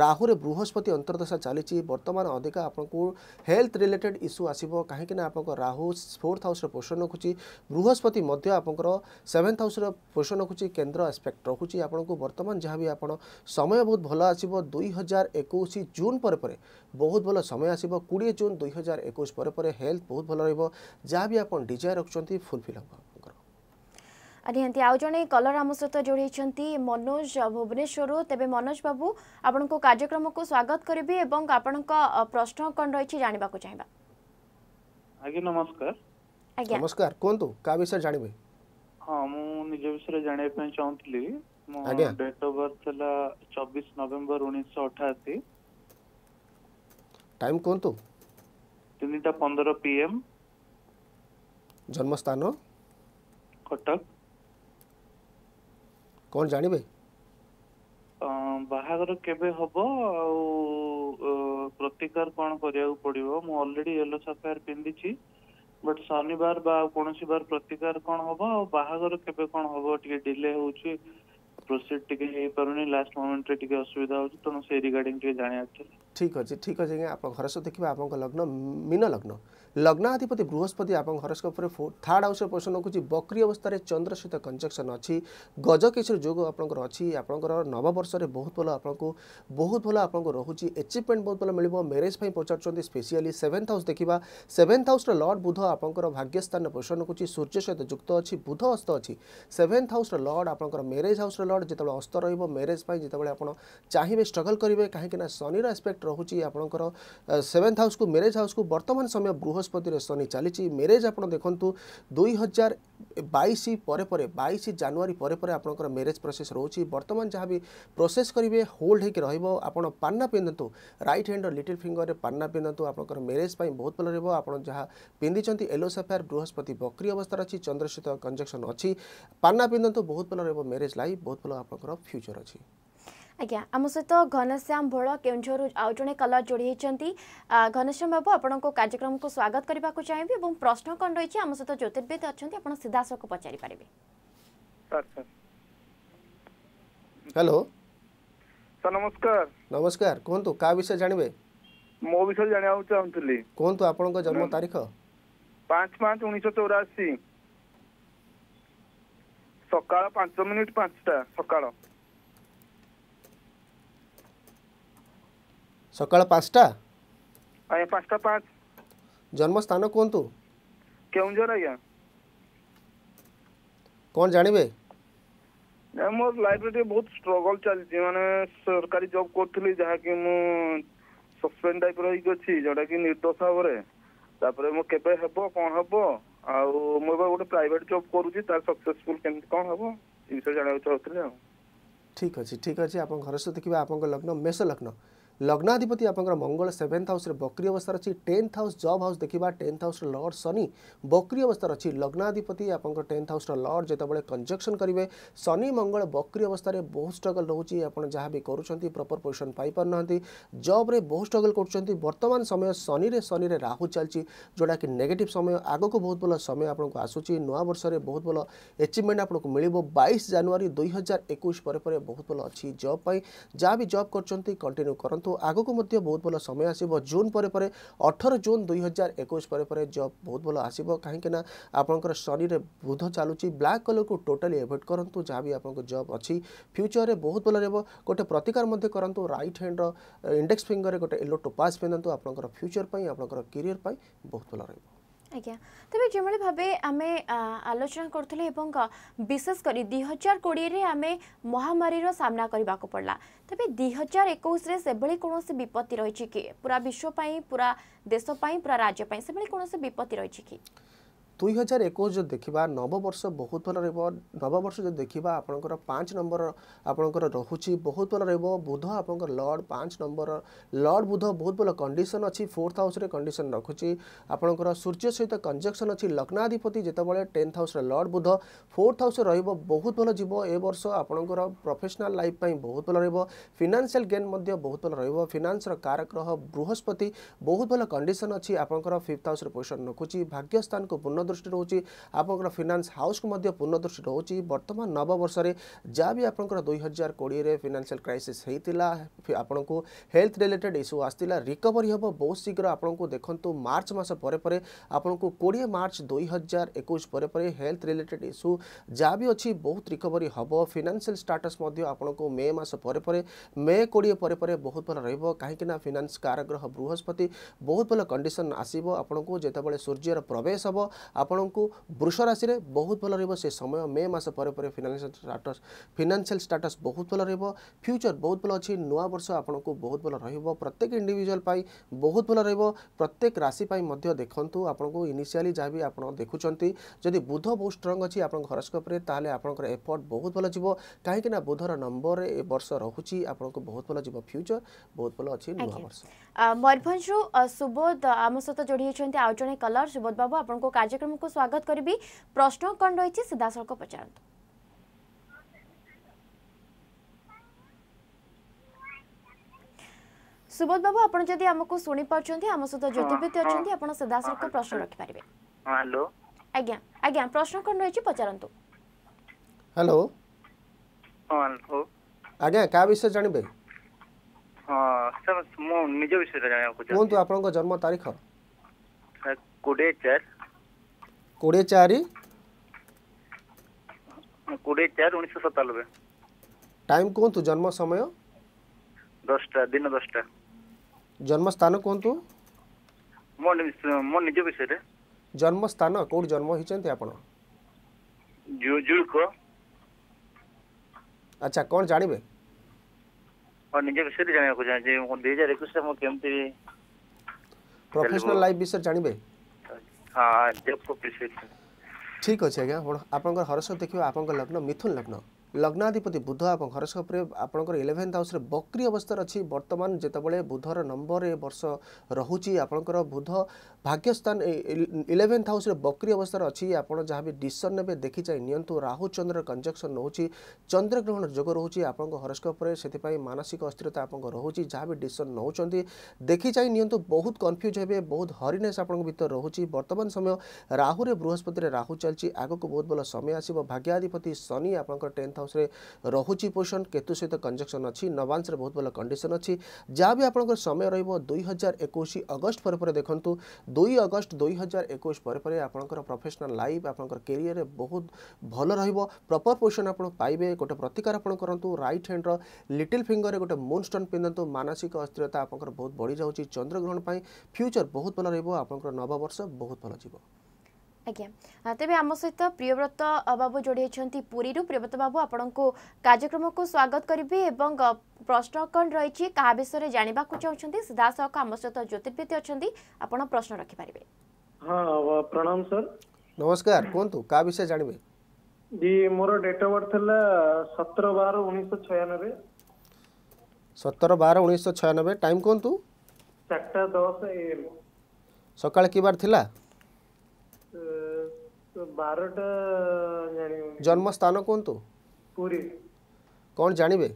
রাহুরে বৃহস্পতি অন্তর্দশা চালিছি বর্তমান অধিকা আপনার হেলথ রিলেটেড ইস্যু আসব কাহিঁকি না আপনার রাহু ফোর্থ হাউসর পোষণ রখুছি বৃহস্পতি মধ্য আপনার সেভেন্থ হাউসর পোষণ রখুছি কেন্দ্র আসপেক্ট রখুছি আপনার বর্তমান যা বি আপনার সময় বহুত ভাল আসব দুই হাজার একুশ জুন পরে পরে বহু ବହୁତ ଭଲ ସମୟ ଆସିବ କୋଡ଼ିଏ ଜୁନ୍ ଦୁଇ ହଜାର ଏକୋଇଶ ପରେ ପରେ ହେଲ୍ଥ ବହୁତ ଭଲ ରହିବ ଯାହା ବି ଆପଣ ଡିଜାୟାର ରଖୁଛନ୍ତି ଫୁଲଫିଲ୍ ହେବ ନିହାତି ଆଉ ଜଣେ କଲର ଆମ ସହିତ ଯୋଡ଼ିଛନ୍ତି ମନୋଜ ଭୁବନେଶ୍ୱରରୁ ତେବେ ମନୋଜ ବାବୁ ଆପଣଙ୍କ କାର୍ଯ୍ୟକ୍ରମକୁ ସ୍ୱାଗତ କରିବି ଏବଂ ଆପଣଙ୍କ ପ୍ରଶ୍ନ କ'ଣ ରହିଛି ଜାଣିବାକୁ ଚାହିଁବା ଆଜ୍ଞା ନମସ୍କାର ଆଜ୍ଞା ନମସ୍କାର କୁହନ୍ତୁ କାହା ବିଷୟରେ ଜାଣିବେ ହଁ ମୁଁ ନିଜ ବିଷୟରେ ଜାଣିବା ପାଇଁ ଚାହୁଁଥିଲି ମୋ ଡେଟ୍ ଅଫ୍ ବର୍ଥ ହେଲା ଚବିଶ ନଭେମ୍ବର ଉଣେଇଶହ ଅଠାଅଶୀ ଟାଇମ୍ କୁହନ୍ତୁ ତିନିଟା ପନ୍ଦର ପି ଏମ୍ ଜନ୍ମସ୍ଥାନ କଟକ କ'ଣ ଜାଣିବେ ବାହାଘର କେବେ ହବ ଆଉ ପ୍ରତିକାର କ'ଣ କରିବାକୁ ପଡିବ ମୁଁ ଅଲରେଡି ୟେଲୋ ସାଫାୟାର ପିନ୍ଧିଛି ବଟ୍ ଶନିବାର ବା ଆଉ କୌଣସି ବାର ପ୍ରତିକାର କ'ଣ ହବ ଆଉ ବାହାଘର କେବେ କ'ଣ ହବ ଟିକେ ଡିଲେ ହେଉଛି ପ୍ରୋସିଡ୍ ଟିକେ ହେଇପାରୁନି ଲାଷ୍ଟ ମୋମେଣ୍ଟରେ ଟିକେ ଅସୁବିଧା ହେଉଛି ତେଣୁ ସେଇ ରିଗାର୍ଡିଂ ଟିକେ ଜାଣିବାର ଥିଲା ঠিক আছে ঠিক আছে আজ্ঞা আপনার হরস্কোপ দেখবে আপনার লগ্ন মীন লগ্ন লগ্নাধিপতি বৃহস্পতি আপনার হরস্কোপরে থার্ড হাউসের পোষণ রকুচি বক্রি অবস্থায় চন্দ্র সহিত কনজকশন অছি গজকেশর যোগ আপনার অছি আপনার নববর্ষের বহুত ভাল আপনার বহুত ভাল আপনার রয়েছে এচিভমেন্ট বহুত ভাল মিলব ম্যারেজ পচারুচ্ছেন স্পেশিয়ালি সেভেন্থ হাউস দেখা সেভেন্থ হাউসর লর্ড বুধ আপনার ভাগ্যস্থান পোষণ রকুচি সূর্য সহিত যুক্ত অছি বুধ অস্ত অছি সেভেন্থ হাউসর লর্ড আপনার ম্যারেজ হাউসর লর্ড যেত অস্ত রহব ম্যারেজ যেত আপনার চাহিবে স্ট্রগল করবে কিনা শনির আসপেক্ট ଟ୍ରାନ୍ଜିଟ୍ ରହୁଛି ଆପଣଙ୍କର ସେଭେନ୍ଥ ହାଉସ୍କୁ ମ୍ୟାରେଜ୍ ହାଉସ୍କୁ ବର୍ତ୍ତମାନ ସମୟ ବୃହସ୍ପତିର ଶନି ଚାଲିଛି ମ୍ୟାରେଜ୍ ଆପଣ ଦେଖନ୍ତୁ ଦୁଇ ହଜାର ବାଇଶ ପରେ ପରେ ବାଇଶ ଜାନୁଆରୀ ପରେ ପରେ ଆପଣଙ୍କର ମ୍ୟାରେଜ୍ ପ୍ରୋସେସ୍ ରହୁଛି ବର୍ତ୍ତମାନ ଯାହା ବି ପ୍ରୋସେସ୍ କରିବେ ହୋଲ୍ଡ ହେଇକି ରହିବ ଆପଣ ପାନ୍ନା ପିନ୍ଧନ୍ତୁ ରାଇଟ୍ ହ୍ୟାଣ୍ଡର ଲିଟିଲ୍ ଫିଙ୍ଗରରେ ପାନ୍ନା ପିନ୍ଧନ୍ତୁ ଆପଣଙ୍କର ମ୍ୟାରେଜ୍ ପାଇଁ ବହୁତ ଭଲ ରହିବ ଆପଣ ଯାହା ପିନ୍ଧିଛନ୍ତି ୟେଲୋ ସାଫାୟାର ବୃହସ୍ପତି ବକ୍ରି ଅବସ୍ଥାରେ ଅଛି ଚନ୍ଦ୍ର ସହିତ କଞ୍ଜକ୍ସନ୍ ଅଛି ପାନ୍ନା ପିନ୍ଧନ୍ତୁ ବହୁତ ଭଲ ରହିବ ମ୍ୟାରେଜ୍ ଲାଇଫ୍ ବହୁତ ଭଲ ଆପଣଙ୍କର ଫ୍ୟୁଚର୍ ଅଛି ଆଜ୍ଞା ଆମ ସହିତ ଘନଶ୍ୟାମ ଭୋଳ କେଉଁଝରରୁ ଆଉ ଜଣେ କଲର ଯୋଡ଼ି ହୋଇଛନ୍ତି ଘନଶ୍ୟାମ ବାବୁ ଆପଣଙ୍କ କାର୍ଯ୍ୟକ୍ରମକୁ ସ୍ୱାଗତ କରିବାକୁ ଚାହିଁବି ଏବଂ ପ୍ରଶ୍ନ କ'ଣ ରହିଛି ଆମ ସହିତ ଜ୍ୟୋତିର୍ବିଦ ଅଛନ୍ତି ଆପଣ ସିଧାସଳଖ ପଚାରି ପାରିବେ ହ୍ୟାଲୋ ସାର୍ ନମସ୍କାର ନମସ୍କାର କୁହନ୍ତୁ କାହା ବିଷୟ ଜାଣିବେ ମୋ ବିଷୟ ଜାଣିବାକୁ ଚାହୁଁଥିଲି କୁହନ୍ତୁ ଆପଣଙ୍କ ଜନ୍ମ ତାରିଖ ପାଞ୍ଚ ପାଞ୍ଚ ଉଣେଇଶହ ଚଉରାଅଶୀ ସକାଳ ପାଞ୍ଚ ମିନିଟ ପାଞ୍ଚଟା ସକାଳ ସକାଳ ପାଞ୍ଚଟା ଆଜ୍ଞା ପାଞ୍ଚଟା ପାଞ୍ଚ ଜନ୍ମସ୍ଥାନ କୁହନ୍ତୁ କେଉଁଝର ଆଜ୍ଞା କ'ଣ ଜାଣିବେ ମୋର ଲାଇଫରେ ଟିକେ ବହୁତ ଷ୍ଟ୍ରଗଲ୍ ଚାଲିଛି ମାନେ ସରକାରୀ ଜବ୍ କରୁଥିଲି ଯାହାକି ମୁଁ ସସ୍ପେଣ୍ଡ ଟାଇପ୍ର ହେଇକି ଅଛି ଯେଉଁଟାକି ନିର୍ଦ୍ଦୋଷ ଭାବରେ ତାପରେ ମୁଁ କେବେ ହେବ କ'ଣ ହେବ ଆଉ ମୁଁ ଏବେ ଗୋଟେ ପ୍ରାଇଭେଟ୍ ଜବ୍ କରୁଛି ତାର ସକ୍ସେସଫୁଲ୍ କେମିତି କ'ଣ ହେବ ଏ ବିଷୟରେ ଜାଣିବାକୁ ଚାହୁଁଥିଲି ଆଉ ଠିକ୍ ଅଛି ଠିକ୍ ଅଛି ଆପଣଙ୍କ ଘର ସହିତ ଦେଖିବା ଆପଣଙ୍କ ଲଗ୍ନ ମେଷ ଲଗ୍ନ ଲଗ୍ନାଧିପତି ଆପଣଙ୍କର ମଙ୍ଗଳ ସେଭେନ୍ଥ ହାଉସ୍ରେ ବକ୍ରି ଅବସ୍ଥାରେ ଅଛି ଟେନ୍ଥ ହାଉସ୍ ଜବ୍ ହାଉସ୍ ଦେଖିବା ଟେନ୍ଥ ହାଉସ୍ର ଲର୍ଡ଼ ଶନି ବକ୍ରି ଅବସ୍ଥାରେ ଅଛି ଲଗ୍ନାଧିପତି ଆପଣଙ୍କ ଟେନ୍ଥ ହାଉସ୍ର ଲର୍ଡ଼ ଯେତେବେଳେ କଞ୍ଜକ୍ସନ୍ କରିବେ ଶନି ମଙ୍ଗଳ ବକ୍ରି ଅବସ୍ଥାରେ ବହୁତ ଷ୍ଟ୍ରଗଲ୍ ରହୁଛି ଆପଣ ଯାହା ବି କରୁଛନ୍ତି ପ୍ରପର୍ ପୋଜିସନ୍ ପାଇପାରୁନାହାନ୍ତି ଜବ୍ରେ ବହୁତ ଷ୍ଟ୍ରଗଲ୍ କରୁଛନ୍ତି ବର୍ତ୍ତମାନ ସମୟ ଶନିରେ ଶନିରେ ରାହୁ ଚାଲିଛି ଯେଉଁଟାକି ନେଗେଟିଭ୍ ସମୟ ଆଗକୁ ବହୁତ ଭଲ ସମୟ ଆପଣଙ୍କୁ ଆସୁଛି ନୂଆବର୍ଷରେ ବହୁତ ଭଲ ଏଚିଭମେଣ୍ଟ ଆପଣଙ୍କୁ ମିଳିବ ବାଇଶ ଜାନୁଆରୀ ଦୁଇ ହଜାର ଏକୋଇଶ ପରେ ପରେ ବହୁତ ଭଲ ଅଛି ଜବ୍ ପାଇଁ ଯାହା ବି ଜବ୍ କରୁଛନ୍ତି କଣ୍ଟିନ୍ୟୁ କରନ୍ତୁ କିନ୍ତୁ ଆଗକୁ ମଧ୍ୟ ବହୁତ ଭଲ ସମୟ ଆସିବ ଜୁନ୍ ପରେ ପରେ ଅଠର ଜୁନ୍ ଦୁଇ ହଜାର ଏକୋଇଶ ପରେ ପରେ ଜବ୍ ବହୁତ ଭଲ ଆସିବ କାହିଁକିନା ଆପଣଙ୍କର ଶନିରେ ବୁଧ ଚାଲୁଛି ବ୍ଲାକ୍ କଲର୍କୁ ଟୋଟାଲି ଏଭଏଡ଼ କରନ୍ତୁ ଯାହା ବି ଆପଣଙ୍କ ଜବ୍ ଅଛି ଫ୍ୟୁଚରରେ ବହୁତ ଭଲ ରହିବ ଗୋଟେ ପ୍ରତିକାର ମଧ୍ୟ କରନ୍ତୁ ରାଇଟ୍ ହ୍ୟାଣ୍ଡର ଇଣ୍ଡେକ୍ସ ଫିଙ୍ଗରରେ ଗୋଟେ ୟେଲୋ ଟୋପାସ୍ ପିନ୍ଧନ୍ତୁ ଆପଣଙ୍କର ଫ୍ୟୁଚର ପାଇଁ ଆପଣଙ୍କର କ୍ୟାରିୟର ପାଇଁ ବହୁତ ଭଲ ରହିବ ଆଜ୍ଞା ତେବେ ଯେଉଁଭଳି ଭାବେ ଆମେ ଆଲୋଚନା କରୁଥିଲେ ଏବଂ ବିଶେଷ କରି ଦୁଇ ହଜାର କୋଡ଼ିଏରେ ଆମେ ମହାମାରୀର ସାମ୍ନା କରିବାକୁ ପଡ଼ିଲା ତେବେ ଦୁଇ ହଜାର ଏକୋଇଶରେ ସେଭଳି କୌଣସି ବିପତ୍ତି ରହିଛି କି ପୁରା ବିଶ୍ୱ ପାଇଁ ପୁରା ଦେଶ ପାଇଁ ପୁରା ରାଜ୍ୟ ପାଇଁ ସେଭଳି କୌଣସି ବିପତ୍ତି ରହିଛି କି ଦୁଇ ହଜାର ଏକୋଇଶ ଯଦି ଦେଖିବା ନବବର୍ଷ ବହୁତ ଭଲ ରହିବ ନବବର୍ଷ ଯଦି ଦେଖିବା ଆପଣଙ୍କର ପାଞ୍ଚ ନମ୍ବର ଆପଣଙ୍କର ରହୁଛି ବହୁତ ଭଲ ରହିବ ବୁଧ ଆପଣଙ୍କର ଲର୍ଡ଼ ପାଞ୍ଚ ନମ୍ବର ଲର୍ଡ଼ ବୁଧ ବହୁତ ଭଲ କଣ୍ଡିସନ୍ ଅଛି ଫୋର୍ଥ ହାଉସ୍ରେ କଣ୍ଡିସନ୍ ରଖୁଛି ଆପଣଙ୍କର ସୂର୍ଯ୍ୟ ସହିତ କଞ୍ଜକ୍ସନ୍ ଅଛି ଲଗ୍ନାଧିପତି ଯେତେବେଳେ ଟେନ୍ଥ ହାଉସ୍ରେ ଲର୍ଡ଼ ବୁଧ ଫୋର୍ଥ ହାଉସ୍ରେ ରହିବ ବହୁତ ଭଲ ଯିବ ଏ ବର୍ଷ ଆପଣଙ୍କର ପ୍ରଫେସନାଲ୍ ଲାଇଫ୍ ପାଇଁ ବହୁତ ଭଲ ରହିବ ଫିନାନ୍ସିଆଲ୍ ଗେନ୍ ମଧ୍ୟ ବହୁତ ଭଲ ରହିବ ଫିନାନ୍ସର କାରଗ୍ରହ ବୃହସ୍ପତି ବହୁତ ଭଲ କଣ୍ଡିସନ୍ ଅଛି ଆପଣଙ୍କର ଫିଫ୍ଥ ହାଉସ୍ରେ ପୋଜିସନ୍ ରଖୁଛି ଭାଗ୍ୟସ୍ଥାନକୁ ପୂର୍ଣ୍ଣ ଦୃଷ୍ଟି ରହୁଛି ଆପଣଙ୍କର ଫିନାନ୍ସ ହାଉସ୍କୁ ମଧ୍ୟ ପୂର୍ଣ୍ଣ ଦୃଷ୍ଟି ରହୁଛି ବର୍ତ୍ତମାନ ନବବର୍ଷରେ ଯାହା ବି ଆପଣଙ୍କର ଦୁଇ ହଜାର କୋଡ଼ିଏରେ ଫିନାନ୍ସିଆଲ କ୍ରାଇସିସ୍ ହୋଇଥିଲା ଆପଣଙ୍କୁ ହେଲ୍ଥ ରିଲେଟେଡ୍ ଇସ୍ୟୁ ଆସିଥିଲା ରିକଭରି ହେବ ବହୁତ ଶୀଘ୍ର ଆପଣଙ୍କୁ ଦେଖନ୍ତୁ ମାର୍ଚ୍ଚ ମାସ ପରେ ପରେ ଆପଣଙ୍କୁ କୋଡ଼ିଏ ମାର୍ଚ୍ଚ ଦୁଇ ହଜାର ଏକୋଇଶ ପରେ ପରେ ହେଲ୍ଥ ରିଲେଟେଡ୍ ଇସ୍ୟୁ ଯାହା ବି ଅଛି ବହୁତ ରିକଭରି ହେବ ଫିନାନ୍ସିଆଲ ଷ୍ଟାଟସ୍ ମଧ୍ୟ ଆପଣଙ୍କୁ ମେ ମାସ ପରେ ପରେ ମେ କୋଡ଼ିଏ ପରେ ପରେ ବହୁତ ଭଲ ରହିବ କାହିଁକିନା ଫିନାନ୍ସ କାରଗ୍ରହ ବୃହସ୍ପତି ବହୁତ ଭଲ କଣ୍ଡିସନ୍ ଆସିବ ଆପଣଙ୍କୁ ଯେତେବେଳେ ସୂର୍ଯ୍ୟର ପ୍ରବେଶ ହେବ ଆପଣଙ୍କୁ ବୃଷ ରାଶିରେ ବହୁତ ଭଲ ରହିବ ସେ ସମୟ ମେ ମାସ ପରେ ପରେ ଫିନାନ୍ସିଆଲ ଷ୍ଟାଟସ୍ ଫିନାନ୍ସିଆଲ ଷ୍ଟାଟସ୍ ବହୁତ ଭଲ ରହିବ ଫ୍ୟୁଚର ବହୁତ ଭଲ ଅଛି ନୂଆ ବର୍ଷ ଆପଣଙ୍କୁ ବହୁତ ଭଲ ରହିବ ପ୍ରତ୍ୟେକ ଇଣ୍ଡିଭିଜୁଆଲ ପାଇଁ ବହୁତ ଭଲ ରହିବ ପ୍ରତ୍ୟେକ ରାଶି ପାଇଁ ମଧ୍ୟ ଦେଖନ୍ତୁ ଆପଣଙ୍କୁ ଇନିସିଆଲି ଯାହା ବି ଆପଣ ଦେଖୁଛନ୍ତି ଯଦି ବୁଧ ବହୁତ ଷ୍ଟ୍ରଙ୍ଗ ଅଛି ଆପଣଙ୍କ ହରସ୍କୋପରେ ତାହେଲେ ଆପଣଙ୍କର ଏଫର୍ଟ ବହୁତ ଭଲ ଯିବ କାହିଁକିନା ବୁଧର ନମ୍ବରରେ ଏ ବର୍ଷ ରହୁଛି ଆପଣଙ୍କୁ ବହୁତ ଭଲ ଯିବ ଫ୍ୟୁଚର ବହୁତ ଭଲ ଅଛି ନୂଆ ବର୍ଷ ମୟୂରଭଞ୍ଜରୁ ସୁବୋଧ ଆମ ସହିତ ଯୋଡ଼ି ହୋଇଛନ୍ତି ଆଉ ଜଣେ କଲର ସୁବୋଧ ବାବୁ ଆପଣଙ୍କ କାର୍ଯ୍ୟକ୍ରମ ଆପଣଙ୍କୁ ସ୍ୱାଗତ କରିବି ପ୍ରଶ୍ନ କ'ଣ ରହିଛି ସିଧାସଳଖ ପଚାରନ୍ତୁ ସୁବୋଧ ବାବୁ ଆପଣ ଯଦି ଆମକୁ ଶୁଣିପାରୁଛନ୍ତି ଆମ ସହିତ ଜ୍ୟୋତିପ୍ରୀତି ଅଛନ୍ତି ଆପଣ ସିଧାସଳଖ ପ୍ରଶ୍ନ ରଖିପାରିବେ ଆଜ୍ଞା ଆଜ୍ଞା ପ୍ରଶ୍ନ କ'ଣ ରହିଛି ପଚାରନ୍ତୁ ହ୍ୟାଲୋ ଆଜ୍ଞା କାହା ବିଷୟରେ ଜାଣିବେ ହଁ ମୁଁ ନିଜ ବିଷୟରେ ଜାଣିବାକୁ କୁହନ୍ତୁ ଆପଣଙ୍କ ଜନ୍ମ ତାରିଖ କୋଡ଼ିଏ ଚାରି କୋଡ଼ିଏ ଚାରି କୋଡ଼ିଏ ଚାରି ଉଣେଇଶହ ସତାନବେ ଟାଇମ୍ କୁହନ୍ତୁ ଜନ୍ମ ସମୟ ଦଶଟା ଦିନ ଦଶଟା ଜନ୍ମସ୍ଥାନ କୁହନ୍ତୁ ମୋ ନିଜ ବିଷୟରେ ଜନ୍ମସ୍ଥାନ କୋଉଠି ଜନ୍ମ ହେଇଛନ୍ତି ଆପଣ ଆଚ୍ଛା କ'ଣ ଜାଣିବେ ନିଜ ବିଷୟରେ ଜାଣିବାକୁ ଚାହୁଁଛି ଦୁଇ ହଜାର ଏକୋଇଶରେ ମୁଁ କେମିତି ପ୍ରଫେସନାଲ୍ ଲାଇଫ୍ ବିଷୟରେ ଜାଣିବେ ହଁ ଜବ୍ ଅଛି ଆଜ୍ଞା ଆପଣଙ୍କର ହରସ ଦେଖିବା ଆପଣଙ୍କ ଲଗ୍ନ ମିଥୁନ ଲଗ୍ନ ଲଗ୍ନାଧିପତି ବୁଧ ଏବଂ ହରସ୍କୋପରେ ଆପଣଙ୍କର ଇଲେଭେନ୍ଥ ହାଉସ୍ରେ ବକ୍ରି ଅବସ୍ଥାରେ ଅଛି ବର୍ତ୍ତମାନ ଯେତେବେଳେ ବୁଧର ନମ୍ବର ଏ ବର୍ଷ ରହୁଛି ଆପଣଙ୍କର ବୁଧ ଭାଗ୍ୟସ୍ଥାନ ଇଲେଭେନ୍ଥ ହାଉସ୍ରେ ବକ୍ରି ଅବସ୍ଥାରେ ଅଛି ଆପଣ ଯାହା ବି ଡିସିସନ୍ ନେବେ ଦେଖିଚାହିଁ ନିଅନ୍ତୁ ରାହୁ ଚନ୍ଦ୍ର କଞ୍ଜକ୍ସନ୍ ରହୁଛି ଚନ୍ଦ୍ରଗ୍ରହଣ ଯୋଗ ରହୁଛି ଆପଣଙ୍କ ହରସ୍କୋପରେ ସେଥିପାଇଁ ମାନସିକ ଅସ୍ଥିରତା ଆପଣଙ୍କ ରହୁଛି ଯାହା ବି ଡିସିସନ୍ ନେଉଛନ୍ତି ଦେଖିଚାହିଁ ନିଅନ୍ତୁ ବହୁତ କନଫ୍ୟୁଜ୍ ହେବେ ବହୁତ ହରିନେସ୍ ଆପଣଙ୍କ ଭିତରେ ରହୁଛି ବର୍ତ୍ତମାନ ସମୟ ରାହୁରେ ବୃହସ୍ପତିରେ ରାହୁ ଚାଲିଛି ଆଗକୁ ବହୁତ ଭଲ ସମୟ ଆସିବ ଭାଗ୍ୟାଧିପତି ଶନି ଆପଣଙ୍କର ଟେନ୍ଥ हाउस রহুচি পোষণ কেতু সহ কনজকশন অবাংশে বহু ভাল কন্ডিশন অবি আপনার সময় রহব দুই হাজার একুশ অগস্ট পরে পরে দেখুন দুই অগস্ট দুই হাজার একুশ পরে পরে আপনার প্রফেসনাল লাইফ আপনার কেরিয়ার বহু ভাল রহব প্রপর পোষণ আপনার পাইবে গোটে প্রতিকার আপনার করতু রাইট হ্যান্ডর লিটিল ফিঙ্গরে গোটে মুন স্টোন পিঁধু মানসিক অস্থিরতা আপনার বহু বড়ি যাচ্ছে চন্দ্রগ্রহণ পাই ফ্যুচর বহু ভাল রহব আপনার নববর্ষ বহু ভাল যাব ଆଜ୍ଞା ତେବେ ଆମ ସହିତ ପ୍ରିୟବ୍ରତ ବାବୁ ଯୋଡ଼ି ହେଇଛନ୍ତି ପୁରୀରୁ ପ୍ରିୟବ୍ରତ ବାବୁ ଆପଣଙ୍କୁ କାର୍ଯ୍ୟକ୍ରମକୁ ସ୍ୱାଗତ କରିବି ଏବଂ ପ୍ରଶ୍ନ କ'ଣ ରହିଛି କାହା ବିଷୟରେ ଜାଣିବାକୁ ଚାହୁଁଛନ୍ତି ସିଧାସଳଖ ଆମ ସହିତ ଜ୍ୟୋତିର୍ବିଦ୍ୟ ଅଛନ୍ତି ଆପଣ ପ୍ରଶ୍ନ ରଖିପାରିବେ ପ୍ରଣାମ ସାର୍ ନମସ୍କାର କୁହନ୍ତୁ କାହା ବିଷୟରେ ଜାଣିବେ ମୋର ଡେଟ୍ ଅଫ୍ ବର୍ଥ ଥିଲା ସତର ବାର ଉଣେଇଶହ ଛୟାନବେ ସତର ବାର ଉଣେଇଶହ ଛୟାନବେ ଟାଇମ୍ କୁହନ୍ତୁ ଚାରିଟା ଦଶ ସକାଳେ କି ବାର ଥିଲା ବାରଟା ଜାଣିବି ଜନ୍ମସ୍ଥାନ କୁହନ୍ତୁ ପୁରୀ କ'ଣ ଜାଣିବେ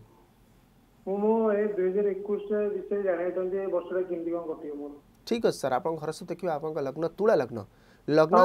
ମୁଁ ମୁଁ ଏ ଦୁଇ ହଜାର ଏକୋଇଶ ବିଷୟରେ ଜାଣିବାକୁ ଚାହୁଁଛି ଏ ବର୍ଷଟା କେମିତି କ'ଣ କଟିବ ମୋର ଠିକ୍ ଅଛି ସାର୍ ଆପଣଙ୍କ ଘର ସବୁ ଦେଖିବେ ଆପଣଙ୍କ ଲଗ୍ନ ତୁଳା ଲଗ୍ନ ଲଗ୍ନ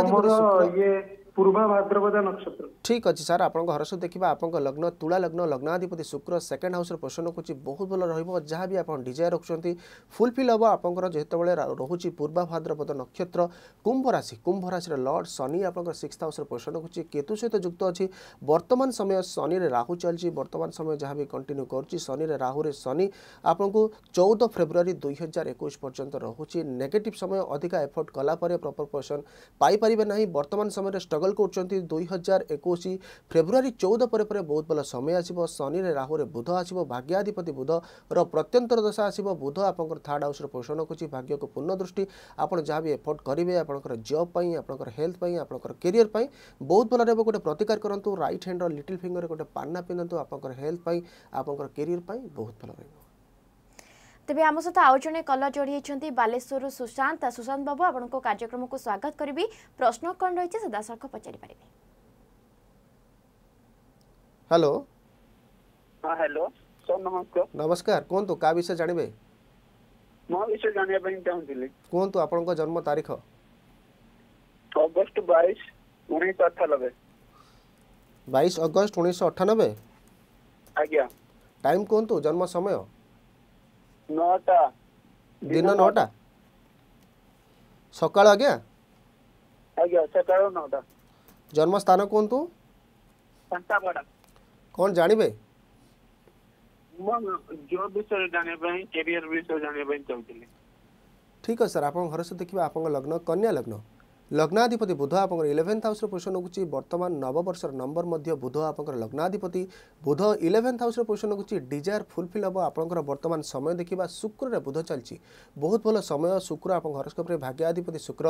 ଇଏ ପୂର୍ବା ଭାଦ୍ରପଦା ନକ୍ଷତ୍ର ଠିକ୍ ଅଛି ସାର୍ ଆପଣଙ୍କ ଘର ସବୁ ଦେଖିବା ଆପଣଙ୍କ ଲଗ୍ନ ତୁଳା ଲଗ୍ନ ଲଗ୍ନାଧିପତି ଶୁକ୍ର ସେକେଣ୍ଡ ହାଉସ୍ର ପୋଷଣ କରୁଛି ବହୁତ ଭଲ ରହିବ ଯାହା ବି ଆପଣ ଡିଜାୟାର ରଖୁଛନ୍ତି ଫୁଲଫିଲ୍ ହେବ ଆପଣଙ୍କର ଯେତେବେଳେ ରହୁଛି ପୂର୍ବା ଭାଦ୍ରପଦ ନକ୍ଷତ୍ର କୁମ୍ଭ ରାଶି କୁମ୍ଭ ରାଶିର ଲର୍ଡ଼ ଶନି ଆପଣଙ୍କର ସିକ୍ସ ହାଉସ୍ରେ ପୋଷଣ କରୁଛି କେତୁ ସହିତ ଯୁକ୍ତ ଅଛି ବର୍ତ୍ତମାନ ସମୟ ଶନିରେ ରାହୁ ଚାଲିଛି ବର୍ତ୍ତମାନ ସମୟ ଯାହା ବି କଣ୍ଟିନ୍ୟୁ କରୁଛି ଶନିରେ ରାହୁରେ ଶନି ଆପଣଙ୍କୁ ଚଉଦ ଫେବୃଆରୀ ଦୁଇ ହଜାର ଏକୋଇଶ ପର୍ଯ୍ୟନ୍ତ ରହୁଛି ନେଗେଟିଭ୍ ସମୟ ଅଧିକା ଏଫର୍ଟ କଲା ପରେ ପ୍ରପର୍ ପୋଷଣ ପାଇପାରିବେ ନାହିଁ ବର୍ତ୍ତମାନ ସମୟରେ ଷ୍ଟ୍ରଗଲ୍ ମଙ୍ଗଲ କରୁଛନ୍ତି ଦୁଇ ହଜାର ଏକୋଇଶ ଫେବୃଆରୀ ଚଉଦ ପରେ ପରେ ବହୁତ ଭଲ ସମୟ ଆସିବ ଶନିରେ ରାହୁରେ ବୁଧ ଆସିବ ଭାଗ୍ୟାଧିପତି ବୁଧର ପ୍ରତ୍ୟନ୍ତର ଦଶା ଆସିବ ବୁଧ ଆପଣଙ୍କର ଥାର୍ଡ଼ ହାଉସ୍ର ପୋଷଣ କରୁଛି ଭାଗ୍ୟକୁ ପୂର୍ଣ୍ଣ ଦୃଷ୍ଟି ଆପଣ ଯାହା ବି ଏଫର୍ଟ କରିବେ ଆପଣଙ୍କର ଜବ୍ ପାଇଁ ଆପଣଙ୍କର ହେଲ୍ଥ ପାଇଁ ଆପଣଙ୍କର କେରିୟର ପାଇଁ ବହୁତ ଭଲ ରହିବ ଗୋଟେ ପ୍ରତିକାର କରନ୍ତୁ ରାଇଟ୍ ହ୍ୟାଣ୍ଡର ଲିଟିଲ୍ ଫିଙ୍ଗରରେ ଗୋଟେ ପାନା ପିନ୍ଧନ୍ତୁ ଆପଣଙ୍କର ହେଲ୍ଥ ପାଇଁ ଆପଣଙ୍କର କେରିୟର ପାଇଁ ବହୁତ ଭଲ ରହିବ ତେବେ ଆମ ସହିତ ଆଉ ଜଣେ କଲର୍ ଯୋଡ଼ି ହୋଇଛନ୍ତି ବାଲେଶ୍ୱରରୁ ସୁଶାନ୍ତ ସୁଶାନ୍ତ ବାବୁ ଆପଣଙ୍କ କାର୍ଯ୍ୟକ୍ରମକୁ ସ୍ୱାଗତ କରିବି ପ୍ରଶ୍ନ କ'ଣ ରହିଛି ସିଧାସଳଖ ପଚାରିପାରିବେ ହ୍ୟାଲୋ ହ୍ୟାଲୋ ସାର୍ ନମସ୍କାର ନମସ୍କାର କୁହନ୍ତୁ କାହା ବିଷୟ ଜାଣିବେ ମୋ ବିଷୟ ଜାଣିବା ପାଇଁ ଚାହୁଁଥିଲି କୁହନ୍ତୁ ଆପଣଙ୍କ ଜନ୍ମ ତାରିଖ ଅଗଷ୍ଟ ବାଇଶ ଉଣେଇଶହ ଅଠାନବେ ବାଇଶ ଅଗଷ୍ଟ ଉଣେଇଶହ ଅଠାନବେ ଆଜ୍ଞା ଟାଇମ୍ କୁହନ୍ତୁ ଜନ୍ମ ସମୟ नौटा दिनों नौटा सकाल आ गया आ गया सकाल नौटा जन्मस्थान कौन तू संता बड़ा कौन जानी बे जो भी तो सर जाने बे कैरियर भी सर जाने बे चाहती हूँ ठीक है सर आप घर से देखिए आप लग्न कन्या लग्न ଲଗ୍ନାଧିପତି ବୁଧ ଆପଣଙ୍କର ଇଲେଭେନ୍ଥ ହାଉସ୍ର ପୋଜିସନ୍ ରଖୁଛି ବର୍ତ୍ତମାନ ନବବର୍ଷର ନମ୍ବର ମଧ୍ୟ ବୁଧ ଆପଣଙ୍କର ଲଗ୍ନାଧିପତି ବୁଧ ଇଲେଭେନ୍ଥ ହାଉସ୍ର ପୋଜିସନ୍ ରଖୁଛି ଡିଜାୟାର ଫୁଲଫିଲ୍ ହେବ ଆପଣଙ୍କର ବର୍ତ୍ତମାନ ସମୟ ଦେଖିବା ଶୁକ୍ରରେ ବୁଧ ଚାଲିଛି ବହୁତ ଭଲ ସମୟ ଶୁକ୍ର ଆପଣଙ୍କ ହରସ୍କୋପ୍ରେ ଭାଗ୍ୟାଧିପତି ଶୁକ୍ର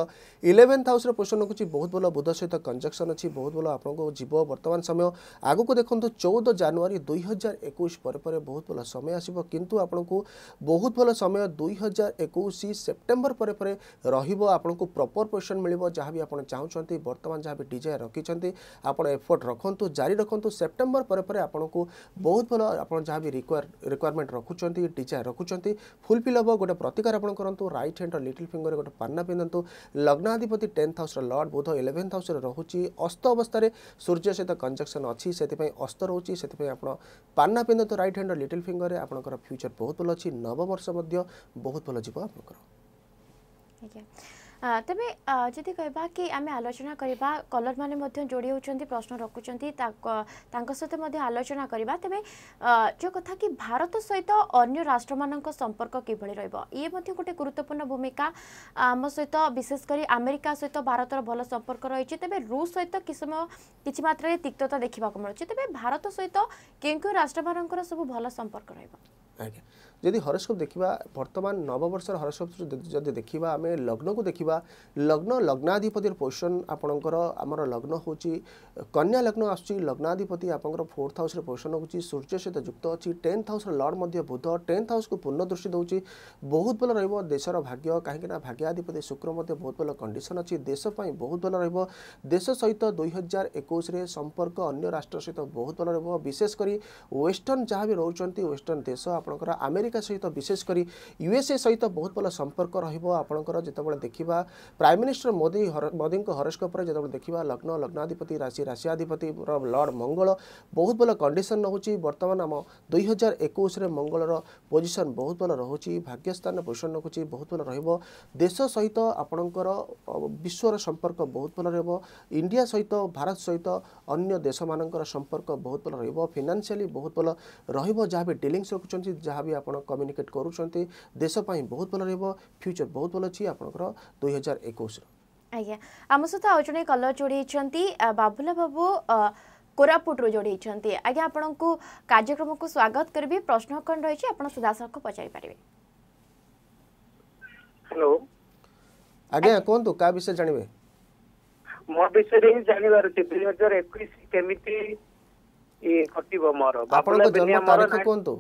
ଇଲେଭେନ୍ଥ ହାଉସ୍ର ପୋଜିସନ୍ ରଖୁଛି ବହୁତ ଭଲ ବୁଧ ସହିତ କଞ୍ଜକ୍ସନ୍ ଅଛି ବହୁତ ଭଲ ଆପଣଙ୍କୁ ଯିବ ବର୍ତ୍ତମାନ ସମୟ ଆଗକୁ ଦେଖନ୍ତୁ ଚଉଦ ଜାନୁଆରୀ ଦୁଇ ହଜାର ଏକୋଇଶ ପରେ ପରେ ବହୁତ ଭଲ ସମୟ ଆସିବ କିନ୍ତୁ ଆପଣଙ୍କୁ ବହୁତ ଭଲ ସମୟ ଦୁଇ ହଜାର ଏକୋଇଶ ସେପ୍ଟେମ୍ବର ପରେ ପରେ ରହିବ ଆପଣଙ୍କୁ ପ୍ରପର୍ ପୋଜିସନ୍ ମିଳିବ जहाँ भी आप चाहते बर्तमान जहाँ भी डिजायर रखिंट आप एफर्ट रखु जारी रखु सेप्टेम्बर पर पर आपको बहुत भल आप जहाँ भी रिक्वायर रिक्वयरमेंट रखुं डिजायर रखुं फुलफिल हम गोटे प्रतिकार आप करूँ रईट हैंड लिटिल फिंगर गोटे पाना पिंधु लग्नाधिपति tenth house lord Budh eleventh house रोचे अस्त अवस्था सूर्य सहित कंजक्शन अच्छी से अस्त रोचे से आप पाना पिंधु रईट हैंड रिटिल फिंगर आपंकर फ्यूचर बहुत भल अच्छी नवबर्ष बहुत भल जीव आप ତେବେ ଯଦି କହିବା କି ଆମେ ଆଲୋଚନା କରିବା କଲର୍ମାନେ ମଧ୍ୟ ଯୋଡ଼ି ହେଉଛନ୍ତି ପ୍ରଶ୍ନ ରଖୁଛନ୍ତି ତାଙ୍କ ସହିତ ମଧ୍ୟ ଆଲୋଚନା କରିବା ତେବେ ଯେଉଁ କଥା କି ଭାରତ ସହିତ ଅନ୍ୟ ରାଷ୍ଟ୍ରମାନଙ୍କ ସମ୍ପର୍କ କିଭଳି ରହିବ ଇଏ ମଧ୍ୟ ଗୋଟେ ଗୁରୁତ୍ୱପୂର୍ଣ୍ଣ ଭୂମିକା ଆମ ସହିତ ବିଶେଷ କରି ଆମେରିକା ସହିତ ଭାରତର ଭଲ ସମ୍ପର୍କ ରହିଛି ତେବେ ରୁଷ ସହିତ କିଛି ସମୟ କିଛି ମାତ୍ରାରେ ତିକ୍ତତା ଦେଖିବାକୁ ମିଳୁଛି ତେବେ ଭାରତ ସହିତ କେଉଁ କେଉଁ ରାଷ୍ଟ୍ରମାନଙ୍କର ସବୁ ଭଲ ସମ୍ପର୍କ ରହିବ ଆଜ୍ଞା ଯଦି ହରସ୍କୋପ୍ ଦେଖିବା ବର୍ତ୍ତମାନ ନବବର୍ଷର ହରସ୍କୋପ୍ ଯଦି ଦେଖିବା ଆମେ ଲଗ୍ନକୁ ଦେଖିବା ଲଗ୍ନ ଲଗ୍ନାଧିପତିର ପୋଜିସନ୍ ଆପଣଙ୍କର ଆମର ଲଗ୍ନ ହେଉଛି କନ୍ୟା ଲଗ୍ନ ଆସୁଛି ଲଗ୍ନାଧିପତି ଆପଣଙ୍କର ଫୋର୍ଥ ହାଉସ୍ରେ ପୋଜିସନ୍ ହେଉଛି ସୂର୍ଯ୍ୟ ସହିତ ଯୁକ୍ତ ଅଛି ଟେନ୍ଥ ହାଉସ୍ର ଲର୍ଡ଼ ମଧ୍ୟ ବୁଧ ଟେନ୍ଥ ହାଉସ୍କୁ ପୂର୍ଣ୍ଣ ଦୃଷ୍ଟି ଦେଉଛି ବହୁତ ଭଲ ରହିବ ଦେଶର ଭାଗ୍ୟ କାହିଁକିନା ଭାଗ୍ୟାଧିପତି ଶୁକ୍ର ମଧ୍ୟ ବହୁତ ଭଲ କଣ୍ଡିସନ୍ ଅଛି ଦେଶ ପାଇଁ ବହୁତ ଭଲ ରହିବ ଦେଶ ସହିତ ଦୁଇ ହଜାର ଏକୋଇଶରେ ସମ୍ପର୍କ ଅନ୍ୟ ରାଷ୍ଟ୍ର ସହିତ ବହୁତ ଭଲ ରହିବ ବିଶେଷ କରି ୱେଷ୍ଟର୍ଣ୍ଣ ଯାହା ବି ରହୁଛନ୍ତି ୱେଷ୍ଟର୍ଣ୍ଣ ଦେଶ ଆପଣଙ୍କର ଆମେରିକା ଆମେରିକା ସହିତ ବିଶେଷ କରି ୟୁଏସ୍ଏ ସହିତ ବହୁତ ଭଲ ସମ୍ପର୍କ ରହିବ ଆପଣଙ୍କର ଯେତେବେଳେ ଦେଖିବା ପ୍ରାଇମ୍ ମିନିଷ୍ଟର ମୋଦି ମୋଦିଙ୍କ ହରସ୍କୋପରେ ଯେତେବେଳେ ଦେଖିବା ଲଗ୍ନ ଲଗ୍ନାଧିପତି ରାଶି ରାଶିଆଧିପତିର ଲର୍ଡ଼ ମଙ୍ଗଳ ବହୁତ ଭଲ କଣ୍ଡିସନ୍ ରହୁଛି ବର୍ତ୍ତମାନ ଆମ ଦୁଇ ହଜାର ଏକୋଇଶରେ ମଙ୍ଗଳର ପୋଜିସନ୍ ବହୁତ ଭଲ ରହୁଛି ଭାଗ୍ୟସ୍ଥାନ ପୋଜିସନ୍ ରଖୁଛି ବହୁତ ଭଲ ରହିବ ଦେଶ ସହିତ ଆପଣଙ୍କର ବିଶ୍ୱର ସମ୍ପର୍କ ବହୁତ ଭଲ ରହିବ ଇଣ୍ଡିଆ ସହିତ ଭାରତ ସହିତ ଅନ୍ୟ ଦେଶମାନଙ୍କର ସମ୍ପର୍କ ବହୁତ ଭଲ ରହିବ ଫିନାନ୍ସିଆଲି ବହୁତ ଭଲ ରହିବ ଯାହା ବି ଡିଲିଂସ ରଖୁଛନ୍ତି ଯାହା ବି ଆପଣ କମ୍ୟୁନିକେଟ୍ କରୁଛନ୍ତି ଦେଶ ପାଇଁ ବହୁତ ଭଲ ରହିବ ଫ୍ୟୁଚର୍ ବହୁତ ଭଲ ଅଛି ଆପଣଙ୍କର ଦୁଇ ହଜାର ଏକୋଇଶର ଆଜ୍ଞା ଆମ ସହିତ ଆଉ ଜଣେ କଲର୍ ଯୋଡ଼ିଛନ୍ତି ବାବୁଲା ବାବୁ କୋରାପୁଟରୁ ଯୋଡ଼ିଛନ୍ତି ଆଜ୍ଞା ଆପଣଙ୍କୁ କାର୍ଯ୍ୟକ୍ରମକୁ ସ୍ୱାଗତ କରିବି ପ୍ରଶ୍ନ କ'ଣ ରହିଛି ଆପଣ ସୁଦାସଙ୍କୁ ପଚାରି ପାରିବେ ହ୍ୟାଲୋ ଆଜ୍ଞା କୁହନ୍ତୁ କାହା ବିଷୟରେ ଜାଣିବେ ମୋ ବିଷୟରେ ହିଁ ଜାଣିବାର ଅଛି ଦୁଇ ହଜାର ଏକୋଇଶ କେମିତି କଟିବ ମୋର ଆପଣଙ୍କ ଜନ୍ମ ତାରିଖ କୁହନ୍ତୁ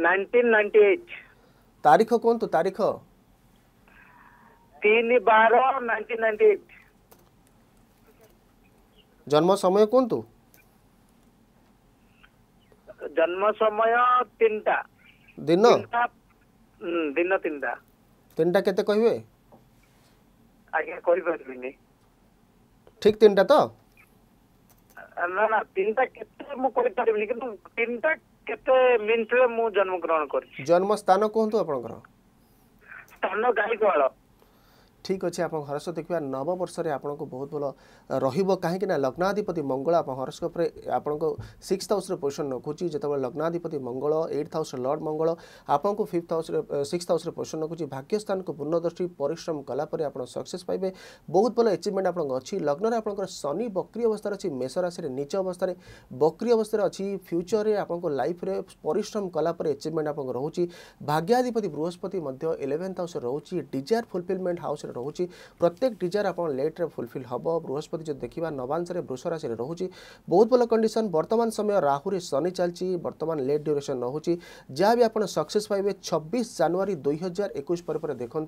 1998 तारीख कौन तो तारीख तीन बार 1998 जन्म समय कौन तो जन्म समय तीन टा दिन हम्म, दिन तीन टा तीन टा केते कहबे आगे कहि परबिनी ठीक तीन टा तो ना ना तीन टा केते मु कहि परबिनी किंतु तीन टा କେତେ ମିନିଟରେ ମୁଁ ଜନ୍ମଗ୍ରହଣ କରିଛି ଜନ୍ମ ସ୍ଥାନ କୁହନ୍ତୁ ଆପଣଙ୍କର ସ୍ଥାନ ଗାଈଗୋହାଳ ଠିକ୍ ଅଛି ଆପଣଙ୍କ ହରସ ଦେଖିବା ନବବର୍ଷରେ ଆପଣଙ୍କୁ ବହୁତ ଭଲ ରହିବ କାହିଁକିନା ଲଗ୍ନାଧିପତି ମଙ୍ଗଳ ଆପଣଙ୍କ ହରସ୍କୋପରେ ଆପଣଙ୍କ ସିକ୍ସ ହାଉସ୍ରେ ପୋଜିସନ୍ ରଖୁଛି ଯେତେବେଳେ ଲଗ୍ନାଧିପତି ମଙ୍ଗଳ ଏଇଟ୍ ହାଉସ୍ରେ ଲର୍ଡ଼ ମଙ୍ଗଳ ଆପଣଙ୍କୁ ଫିଫ୍ଥ ହାଉସ୍ରେ ସିକ୍ସ ହାଉସ୍ରେ ପୋଜିସନ୍ ରଖୁଛି ଭାଗ୍ୟସ୍ଥାନକୁ ପୂର୍ଣ୍ଣଦୃଷ୍ଟି ପରିଶ୍ରମ କଲାପରେ ଆପଣ ସକ୍ସେସ୍ ପାଇବେ ବହୁତ ଭଲ ଏଚିଭମେଣ୍ଟ ଆପଣଙ୍କ ଅଛି ଲଗ୍ନରେ ଆପଣଙ୍କର ଶନି ବକ୍ରି ଅବସ୍ଥାରେ ଅଛି ମେଷ ରାଶିରେ ନିଚ ଅବସ୍ଥାରେ ବକ୍ରି ଅବସ୍ଥାରେ ଅଛି ଫ୍ୟୁଚରରେ ଆପଣଙ୍କ ଲାଇଫ୍ରେ ପରିଶ୍ରମ କଲାପରେ ଏଚିଭମେଣ୍ଟ ଆପଣଙ୍କ ରହୁଛି ଭାଗ୍ୟାଧିପତି ବୃହସ୍ପତି ମଧ୍ୟ ଇଲେଭେନ୍ଥ ହାଉସ୍ରେ ରହୁଛି ଡିଜାୟାର ଫୁଲଫିଲମେଣ୍ଟ ହାଉସ୍ରେ রয়েছে প্রত্যেক ডিজায়ার আপনার লেট্রে ফুলফিল হব বৃহস্পতি যদি দেখা নবাংশে বৃষ রাশি রয়েছে বহুত ভাল কন্ডিশন বর্তমান সময় রাহুরে শনি চালছি বর্তমান লেট ডিউরেসন রয়েছে যা বি আপনার সকসেস পাইবে ছবিশ জানুয়ারি দুই হাজার একুশ পরে পরে দেখুন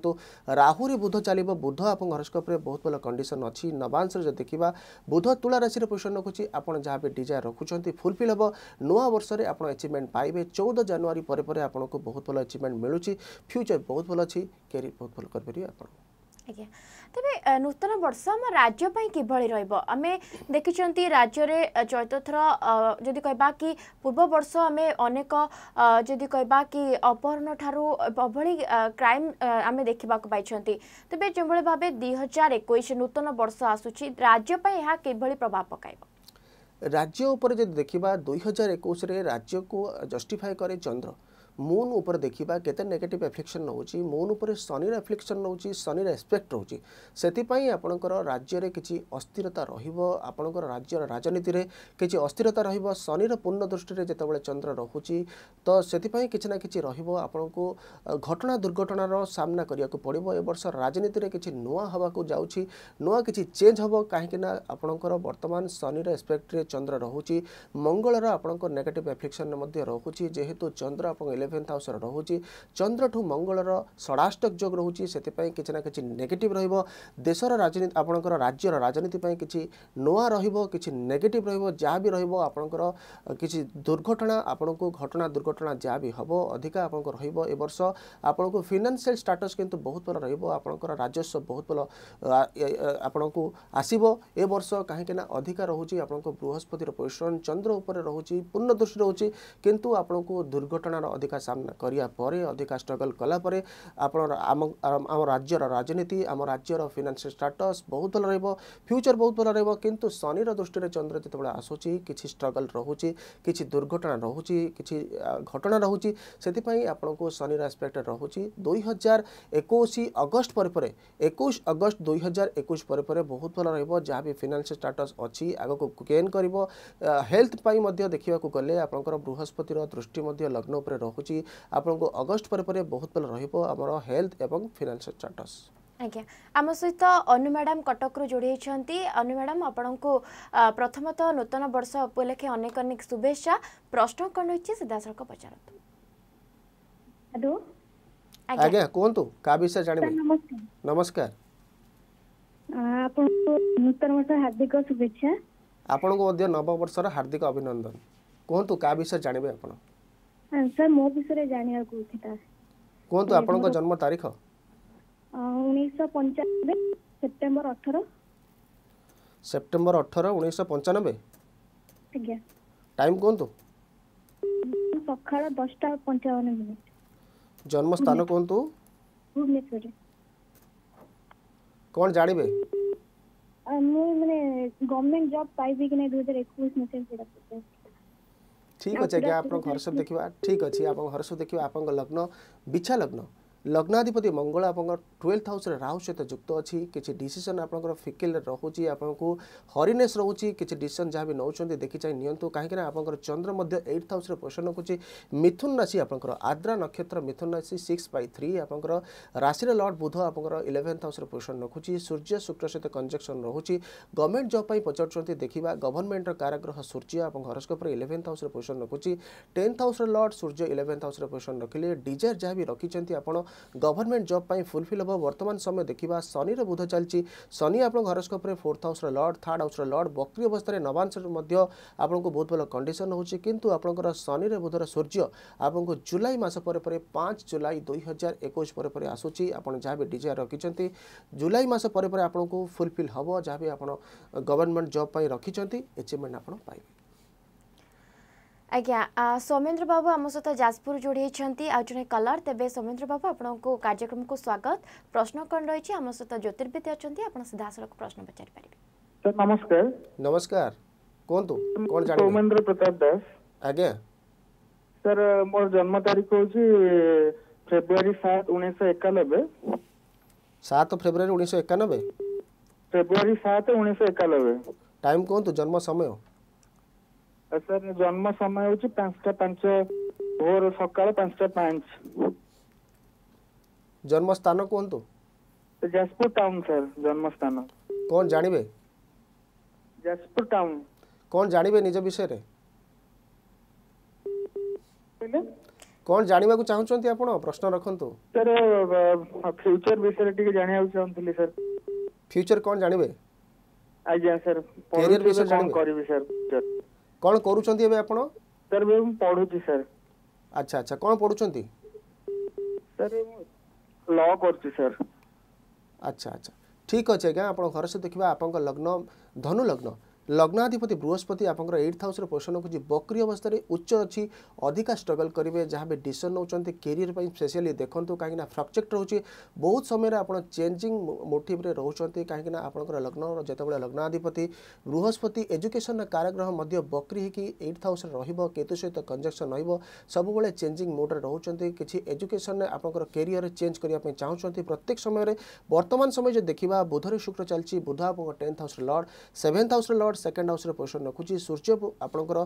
রাহুরে বুধ চালব বুধ আপনার হরস্কোপে বহুত ভাল কন্ডিশন অছি নবাংশে যদি দেখা বুধ তুলা রাশি পোষণ রাখুছি আপনার যা বি ডিজায়ার রাখুছেন ফুলফিল হব নূয়া বর্ষে আপনার এচিভমেন্ট পাইবে চৌদ জানুয়ারি পরে পরে আপনার বহুত ভাল এচিভমেন্ট মিলুছি ফ্ୟୁଚର୍ ବହୁତ ଭଲ ଅଛି କ୍ୟାରିୟର୍ ବହୁତ ଭଲ କରିପାରିବେ ଆପଣ ଆଜ୍ଞା ତେବେ ନୂତନ ବର୍ଷ ଆମ ରାଜ୍ୟ ପାଇଁ କିଭଳି ରହିବ ଆମେ ଦେଖିଛନ୍ତି ରାଜ୍ୟରେ ଚୈତଥର ଯଦି କହିବା କି ପୂର୍ବ ବର୍ଷ ଆମେ ଅନେକ ଯଦି କହିବା କି ଅପହରଣ ଠାରୁ ଏଭଳି କ୍ରାଇମ୍ ଆମେ ଦେଖିବାକୁ ପାଇଛନ୍ତି ତେବେ ଯେଉଁଭଳି ଭାବେ ଦୁଇ ହଜାର ଏକୋଇଶ ନୂତନ ବର୍ଷ ଆସୁଛି ରାଜ୍ୟ ପାଇଁ ଏହା କିଭଳି ପ୍ରଭାବ ପକାଇବ ରାଜ୍ୟ ଉପରେ ଯଦି ଦେଖିବା ଦୁଇ ହଜାର ଏକୋଇଶରେ ରାଜ୍ୟକୁ ଜଷ୍ଟିଫାଏ କରେ ଚନ୍ଦ୍ର ମୁନ୍ ଉପରେ ଦେଖିବା କେତେ ନେଗେଟିଭ୍ ଆଫ୍ଲିକ୍ସନ୍ ନେଉଛି ମୁନ୍ ଉପରେ ଶନିର ଆଫ୍ଲିକ୍ସନ୍ ନେଉଛି ଶନିର ଏସ୍ପେକ୍ଟ ରହୁଛି ସେଥିପାଇଁ ଆପଣଙ୍କର ରାଜ୍ୟରେ କିଛି ଅସ୍ଥିରତା ରହିବ ଆପଣଙ୍କର ରାଜ୍ୟର ରାଜନୀତିରେ କିଛି ଅସ୍ଥିରତା ରହିବ ଶନିର ପୂର୍ଣ୍ଣ ଦୃଷ୍ଟିରେ ଯେତେବେଳେ ଚନ୍ଦ୍ର ରହୁଛି ତ ସେଥିପାଇଁ କିଛି ନା କିଛି ରହିବ ଆପଣଙ୍କୁ ଘଟଣା ଦୁର୍ଘଟଣାର ସାମ୍ନା କରିବାକୁ ପଡ଼ିବ ଏ ବର୍ଷ ରାଜନୀତିରେ କିଛି ନୂଆ ହେବାକୁ ଯାଉଛି ନୂଆ କିଛି ଚେଞ୍ଜ ହେବ କାହିଁକିନା ଆପଣଙ୍କର ବର୍ତ୍ତମାନ ଶନିର ଏସ୍ପେକ୍ଟରେ ଚନ୍ଦ୍ର ରହୁଛି ମଙ୍ଗଳର ଆପଣଙ୍କ ନେଗେଟିଭ୍ ଆଫ୍ଲିକ୍ସନ୍ ମଧ୍ୟ ରହୁଛି ଯେହେତୁ ଚନ୍ଦ୍ର ଆପଣଙ୍କ ଇଲେଭେନ୍ଥ ହାଉସ୍ର ରହୁଛି ଚନ୍ଦ୍ରଠୁ ମଙ୍ଗଳର ଷଡ଼ାଷ୍ଟକ ଯୋଗ ରହୁଛି ସେଥିପାଇଁ କିଛି ନା କିଛି ନେଗେଟିଭ୍ ରହିବ ଦେଶର ରାଜନୀତି ଆପଣଙ୍କର ରାଜ୍ୟର ରାଜନୀତି ପାଇଁ କିଛି ନୂଆ ରହିବ କିଛି ନେଗେଟିଭ୍ ରହିବ ଯାହା ବି ରହିବ ଆପଣଙ୍କର କିଛି ଦୁର୍ଘଟଣା ଆପଣଙ୍କୁ ଘଟଣା ଦୁର୍ଘଟଣା ଯାହା ବି ହେବ ଅଧିକା ଆପଣଙ୍କୁ ରହିବ ଏ ବର୍ଷ ଆପଣଙ୍କୁ ଫିନାନ୍ସିଆଲ ଷ୍ଟାଟସ୍ କିନ୍ତୁ ବହୁତ ଭଲ ରହିବ ଆପଣଙ୍କର ରାଜସ୍ୱ ବହୁତ ଭଲ ଆପଣଙ୍କୁ ଆସିବ ଏ ବର୍ଷ କାହିଁକି ନା ଅଧିକା ରହୁଛି ଆପଣଙ୍କ ବୃହସ୍ପତିର ପରିଶ୍ରମ ଚନ୍ଦ୍ର ଉପରେ ରହୁଛି ପୂର୍ଣ୍ଣ ଦୃଷ୍ଟି ରହୁଛି କିନ୍ତୁ ଆପଣଙ୍କୁ ଦୁର୍ଘଟଣାର ଅଧିକା ପରୀକ୍ଷା ସାମ୍ନା କରିବା ପରେ ଅଧିକା ଷ୍ଟ୍ରଗଲ୍ କଲାପରେ ଆପଣ ଆମ ଆମ ରାଜ୍ୟର ରାଜନୀତି ଆମ ରାଜ୍ୟର ଫିନାନ୍ସିଆଲ ଷ୍ଟାଟସ୍ ବହୁତ ଭଲ ରହିବ ଫ୍ୟୁଚର୍ ବହୁତ ଭଲ ରହିବ କିନ୍ତୁ ଶନିର ଦୃଷ୍ଟିରେ ଚନ୍ଦ୍ର ଯେତେବେଳେ ଆସୁଛି କିଛି ଷ୍ଟ୍ରଗଲ୍ ରହୁଛି କିଛି ଦୁର୍ଘଟଣା ରହୁଛି କିଛି ଘଟଣା ରହୁଛି ସେଥିପାଇଁ ଆପଣଙ୍କୁ ଶନିର ଆସ୍ପେକ୍ଟ ରହୁଛି ଦୁଇ ହଜାର ଏକୋଇଶ ଅଗଷ୍ଟ ପରେ ପରେ ଏକୋଇଶ ଅଗଷ୍ଟ ଦୁଇ ହଜାର ଏକୋଇଶ ପରେ ପରେ ବହୁତ ଭଲ ରହିବ ଯାହା ବି ଫିନାନ୍ସିଆଲ ଷ୍ଟାଟସ୍ ଅଛି ଆଗକୁ ଗେନ୍ କରିବ ହେଲ୍ଥ ପାଇଁ ମଧ୍ୟ ଦେଖିବାକୁ ଗଲେ ଆପଣଙ୍କର ବୃହସ୍ପତିର ଦୃଷ୍ଟି ମଧ୍ୟ ଲଗ୍ନ ଉପରେ ରହୁଛି ରହୁଛି ଆପଣଙ୍କୁ ଅଗଷ୍ଟ ପରେ ପରେ ବହୁତ ଭଲ ରହିବ ଆମର ହେଲ୍ଥ ଏବଂ ଫିନାନ୍ସିଆଲ ଷ୍ଟାଟସ୍ ଆଜ୍ଞା ଆମ ସହିତ ଅନୁ ମ୍ୟାଡ଼ାମ୍ କଟକରୁ ଯୋଡ଼ି ହୋଇଛନ୍ତି ଅନୁ ମ୍ୟାଡ଼ାମ୍ ଆପଣଙ୍କୁ ପ୍ରଥମତଃ ନୂତନ ବର୍ଷ ଉପଲକ୍ଷେ ଅନେକ ଅନେକ ଶୁଭେଚ୍ଛା ପ୍ରଶ୍ନ କ'ଣ ରହିଛି ସିଧାସଳଖ ପଚାରନ୍ତୁ ହ୍ୟାଲୋ ଆଜ୍ଞା କୁହନ୍ତୁ କାହା ବିଷୟରେ ଜାଣିବେ ନମସ୍କାର ଆପଣଙ୍କୁ ନୂତନ ବର୍ଷ ହାର୍ଦ୍ଦିକ ଶୁଭେଚ୍ଛା ଆପଣଙ୍କୁ ମଧ୍ୟ ନବବର୍ଷର ହାର୍ଦ୍ଦିକ ଅଭିନନ୍ଦନ କୁହନ୍ତୁ କାହା ବିଷୟରେ ଜାଣିବେ ଆପଣ ସାର୍ ମୋ ବିଷୟରେ ଜାଣିବାକୁ ଥିଲା କୁହନ୍ତୁ ଆପଣଙ୍କ ଜନ୍ମ ତାରିଖ ଉଣେଇଶହ ପଞ୍ଚାନବେ ସେପ୍ଟେମ୍ବର ଅଠର ସେପ୍ଟେମ୍ବର ଅଠର ଉଣେଇଶହ ପଞ୍ଚାନବେ ଆଜ୍ଞା ଟାଇମ୍ କୁହନ୍ତୁ ସକାଳ ଦଶଟା ପଞ୍ଚାବନ ମିନିଟ୍ ଜନ୍ମ ସ୍ଥାନ କୁହନ୍ତୁ ଭୁବନେଶ୍ୱର କ'ଣ ଜାଣିବେ ମୁଁ ମାନେ ଗଭର୍ଣ୍ଣମେଣ୍ଟ ଜବ୍ ପାଇବି କି ନାହିଁ ଦୁଇ ହଜାର ଏକୋଇଶ ମସିହା ସେଇଟା ପଚାରୁଛି ठीक छ क्या आप लोग घर से देखिबा ठीक छी आप घर से देखिबा आपको लग्न बिछा लग्न লগ্নাধিপতি মঙ্গল আপনার টুয়েলভ হাউস রাহু সহ যুক্ত অছি কিছু ডিসিশন আপনার ফিকিল রহুচি আপনার হরিনেস রহুচি কিছু ডিসিশন যা বি নৌকর দেখি চাই নিয়ন্তু কিনা আপনার চন্দ্র এইট হাউস পোষণ করছে মিথুন রাশি আপনার আদ্রা নক্ষত্র মিথুন রাশি সিক্স বাই থ্রি আপনার রাশির লর্ড বুধ আপনার ইলেভেন্থ হাউস পোষণ রাখুচি সূর্য শুক্র সহ কনজেকশন রহুচি গভর্নমেন্ট জব পাই পচারুচ্চ দেখা গভর্নমেন্টর কারাগ্রহ সূর্য আপনার হরস্কোপরে ইলেভেন্থ হাউস পোষণ রাখুচি tenth house lord Surya eleventh house পোষণ রাখলে ডিজায়ার যা বি রাখি আপনার ଗଭର୍ଣ୍ଣମେଣ୍ଟ ଜବ୍ ପାଇଁ ଫୁଲଫିଲ୍ ହେବ ବର୍ତ୍ତମାନ ସମୟ ଦେଖିବା ଶନିର ବୁଧ ଚାଲିଛି ଶନି ଆପଣଙ୍କ ହରସ୍କୋପରେ ଫୋର୍ଥ ହାଉସ୍ର ଲର୍ଡ଼ ଥାର୍ଡ଼ ହାଉସ୍ର ଲର୍ଡ଼ ବକ୍ରି ଅବସ୍ଥାରେ ନବାଂଶରେ ମଧ୍ୟ ଆପଣଙ୍କୁ ବହୁତ ଭଲ କଣ୍ଡିସନ୍ ହେଉଛି କିନ୍ତୁ ଆପଣଙ୍କର ଶନିର ବୁଧର ସୂର୍ଯ୍ୟ ଆପଣଙ୍କୁ ଜୁଲାଇ ମାସ ପରେ ପରେ ପାଞ୍ଚ ଜୁଲାଇ ଦୁଇ ହଜାର ଏକୋଇଶ ପରେ ପରେ ଆସୁଛି ଆପଣ ଯାହା ବି ଡିଜାୟାର ରଖିଛନ୍ତି ଜୁଲାଇ ମାସ ପରେ ପରେ ଆପଣଙ୍କୁ ଫୁଲଫିଲ୍ ହେବ ଯାହା ବି ଆପଣ ଗଭର୍ଣ୍ଣମେଣ୍ଟ ଜବ୍ ପାଇଁ ରଖିଛନ୍ତି ଏଚିଭମେଣ୍ଟ ଆପଣ ପାଇବେ ଆଜ୍ଞା ସୌମେନ୍ଦ୍ର ବାବୁ ଆମ ସହିତ ଯାଜପୁର ଯୋଡ଼ି ହୋଇଛନ୍ତି ଆଉ ଜଣେ କଲର୍ ତେବେ ସୌମେନ୍ଦ୍ର ବାବୁ ଆପଣଙ୍କୁ କାର୍ଯ୍ୟକ୍ରମକୁ ସ୍ୱାଗତ ପ୍ରଶ୍ନ କ'ଣ ରହିଛି ଆମ ସହିତ ଜ୍ୟୋତିର୍ବିଦ୍ୟ ଅଛନ୍ତି ଆପଣ ସିଧାସଳଖ ପ୍ରଶ୍ନ ପଚାରିପାରିବେ ସାର୍ ନମସ୍କାର ନମସ୍କାର କୁହନ୍ତୁ କ'ଣ ଜାଣିବେ ସୌମେନ୍ଦ୍ର ପ୍ରତାପ ଦାସ ଆଜ୍ଞା ସାର୍ ମୋର ଜନ୍ମ ତାରିଖ ହେଉଛି ଫେବୃଆରୀ ସାତ ଉଣେଇଶହ ଏକାନବେ ସାତ ଫେବୃଆରୀ ଉଣେଇଶହ ଏକାନବେ ଫେବୃଆରୀ ସାତ ଉଣେଇଶହ ଏକାନବେ ଟାଇମ୍ କୁହନ୍ତୁ ଜନ୍ମ ସମୟ ସାର୍ ଜନ୍ମ ସମୟ ହେଉଛି ପାଞ୍ଚଟା ପାଞ୍ଚ ଭୋର ସକାଳ ପାଞ୍ଚଟା ପାଞ୍ଚ ଜନ୍ମ ସ୍ଥାନ କୁହନ୍ତୁ ଯାଜପୁର ଟାଉନ୍ ସାର୍ ଜନ୍ମ ସ୍ଥାନ କ'ଣ ଜାଣିବେ ଯାଜପୁର ଟାଉନ୍ କ'ଣ ଜାଣିବେ ନିଜ ବିଷୟରେ କ'ଣ ଜାଣିବାକୁ ଚାହୁଁଛନ୍ତି ଆପଣ ପ୍ରଶ୍ନ ରଖନ୍ତୁ ସାର୍ ଫ୍ୟୁଚର ବିଷୟରେ ଟିକେ ଜାଣିବାକୁ ଚାହୁଁଥିଲି ସାର୍ ଫ୍ୟୁଚର କ'ଣ ଜାଣିବେ ଆଜ୍ଞା ସାର୍ କ୍ୟାରିୟର ବିଷୟରେ କ'ଣ କରିବି ସାର୍ କ'ଣ କରୁଛନ୍ତି ଏବେ ଆପଣ ସାର୍ ମୁଁ ପଢ଼ୁଛି ସାର୍ ଆଚ୍ଛା ଆଚ୍ଛା କ'ଣ ପଢ଼ୁଛନ୍ତି ସାର୍ ଲ କରୁଛି ସାର୍ ଆଚ୍ଛା ଆଚ୍ଛା ଠିକ୍ ଅଛି ଆଜ୍ଞା ଆପଣଙ୍କ ଘର ସହିତ ଦେଖିବା ଆପଣଙ୍କ ଲଗ୍ନ ଧନୁ ଲଗ୍ନ ଲଗ୍ନାଧିପତି ବୃହସ୍ପତି ଆପଣଙ୍କର ଏଇଟ୍ ହାଉସ୍ରେ ପୋଷଣ ରଖୁଛି ବକ୍ରି ଅବସ୍ଥାରେ ଉଚ୍ଚ ଅଛି ଅଧିକା ଷ୍ଟ୍ରଗଲ୍ କରିବେ ଯାହା ବି ଡିସିସନ୍ ନେଉଛନ୍ତି କ୍ୟାରିୟର୍ ପାଇଁ ସ୍ପେଶିଆଲି ଦେଖନ୍ତୁ କାହିଁକିନା ଫ୍ରକ୍ଚେକ୍ଟ ରହୁଛି ବହୁତ ସମୟରେ ଆପଣ ଚେଞ୍ଜିଂ ମୋଟିଭ୍ରେ ରହୁଛନ୍ତି କାହିଁକିନା ଆପଣଙ୍କର ଲଗ୍ନର ଯେତେବେଳେ ଲଗ୍ନାଧିପତି ବୃହସ୍ପତି ଏଜୁକେସନ୍ର କାରଗ୍ରହ ମଧ୍ୟ ବକ୍ରି ହେଇକି ଏଇଟ୍ ହାଉସ୍ରେ ରହିବ କେତୁ ସହିତ କଞ୍ଜକ୍ସନ୍ ରହିବ ସବୁବେଳେ ଚେଞ୍ଜିଂ ମୁଡ଼୍ରେ ରହୁଛନ୍ତି କିଛି ଏଜୁକେସନ୍ରେ ଆପଣଙ୍କର କ୍ୟାରିୟର୍ ଚେଞ୍ଜ କରିବା ପାଇଁ ଚାହୁଁଛନ୍ତି ପ୍ରତ୍ୟେକ ସମୟରେ ବର୍ତ୍ତମାନ ସମୟ ଯଦି ଦେଖିବା ବୁଧରେ ଶୁକ୍ର ଚାଲିଛି ବୁଧ ଆପଣଙ୍କ ଟେନ୍ଥ ହାଉସ୍ରେ ଲର୍ଡ଼ ସେଭେନ୍ଥ ହାଉସ୍ରେ ଲର୍ଡ଼ ଥାର୍ଡ଼ ସେକେଣ୍ଡ ହାଉସ୍ରେ ପୋଜିସନ୍ ରଖୁଛି ସୂର୍ଯ୍ୟ ଆପଣଙ୍କର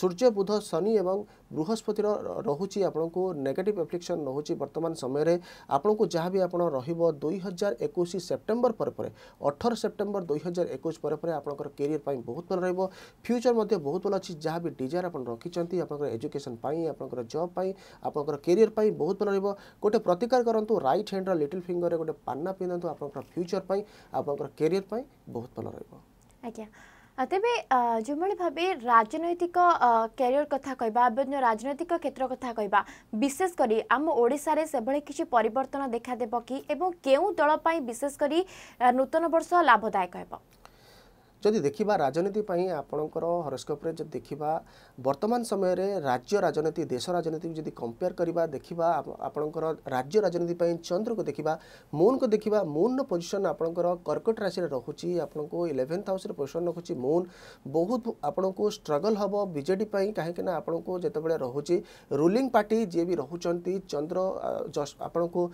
ସୂର୍ଯ୍ୟ ବୁଧ ଶନି ଏବଂ ବୃହସ୍ପତିର ରହୁଛି ଆପଣଙ୍କୁ ନେଗେଟିଭ୍ ଆପ୍ଲିକେସନ୍ ରହୁଛି ବର୍ତ୍ତମାନ ସମୟରେ ଆପଣଙ୍କୁ ଯାହା ବି ଆପଣ ରହିବ ଦୁଇହଜାର ହଜାର ଏକୋଇଶ ସେପ୍ଟେମ୍ବର ପରେ ପରେ ଅଠର ସେପ୍ଟେମ୍ବର ଦୁଇହଜାର ଏକୋଇଶ ପରେ ପରେ ଆପଣଙ୍କର କ୍ୟାରିୟର ପାଇଁ ବହୁତ ଭଲ ରହିବ ଫ୍ୟୁଚର୍ ମଧ୍ୟ ବହୁତ ଭଲ ଅଛି ଯାହା ବି ଡିଜାୟାର ଆପଣ ରଖିଛନ୍ତି ଆପଣଙ୍କର ଏଜୁକେସନ୍ ପାଇଁ ଆପଣଙ୍କର ଜବ୍ ପାଇଁ ଆପଣଙ୍କର କ୍ୟାରିୟର ପାଇଁ ବହୁତ ଭଲ ରହିବ ଗୋଟେ ପ୍ରତିକାର କରନ୍ତୁ ରାଇଟ୍ ହ୍ୟାଣ୍ଡର ଲିଟିଲ୍ ଫିଙ୍ଗର୍ରେ ଗୋଟେ ପାନା ପିନ୍ଧନ୍ତୁ ଆପଣଙ୍କର ଫ୍ୟୁଚର୍ ପାଇଁ ଆପଣଙ୍କର କ୍ୟାରିୟର ପାଇଁ ବହୁତ ଭଲ ରହିବ ଆଜ୍ଞା ତେବେ ଯେଉଁଭଳି ଭାବେ ରାଜନୈତିକ କ୍ୟାରିୟର କଥା କହିବା ବିଭିନ୍ନ ରାଜନୈତିକ କ୍ଷେତ୍ର କଥା କହିବା ବିଶେଷ କରି ଆମ ଓଡ଼ିଶାରେ ସେଭଳି କିଛି ପରିବର୍ତ୍ତନ ଦେଖାଦେବ କି ଏବଂ କେଉଁ ଦଳ ପାଇଁ ବିଶେଷ କରି ନୂତନ ବର୍ଷ ଲାଭଦାୟକ ହେବ जदि देखा राजनीति आपणकर हरस्कोप्रे देखा बर्तमान समय राज्य राजनीति देश राजनीति को जी कंपेयर कर देखा आपण राज्य राजनीति चंद्र को देखा मुन को देखा मून रोजिशन आपंकर कर्कट राशि रोचे आपको इलेवेन्थ हाउस पोजिशन रखुच्छी मुन बहुत आपन को स्ट्रगल हम बजे कहीं आपन को जोबले रोच रूली पार्टी जी भी रोचे चंद्र आपण को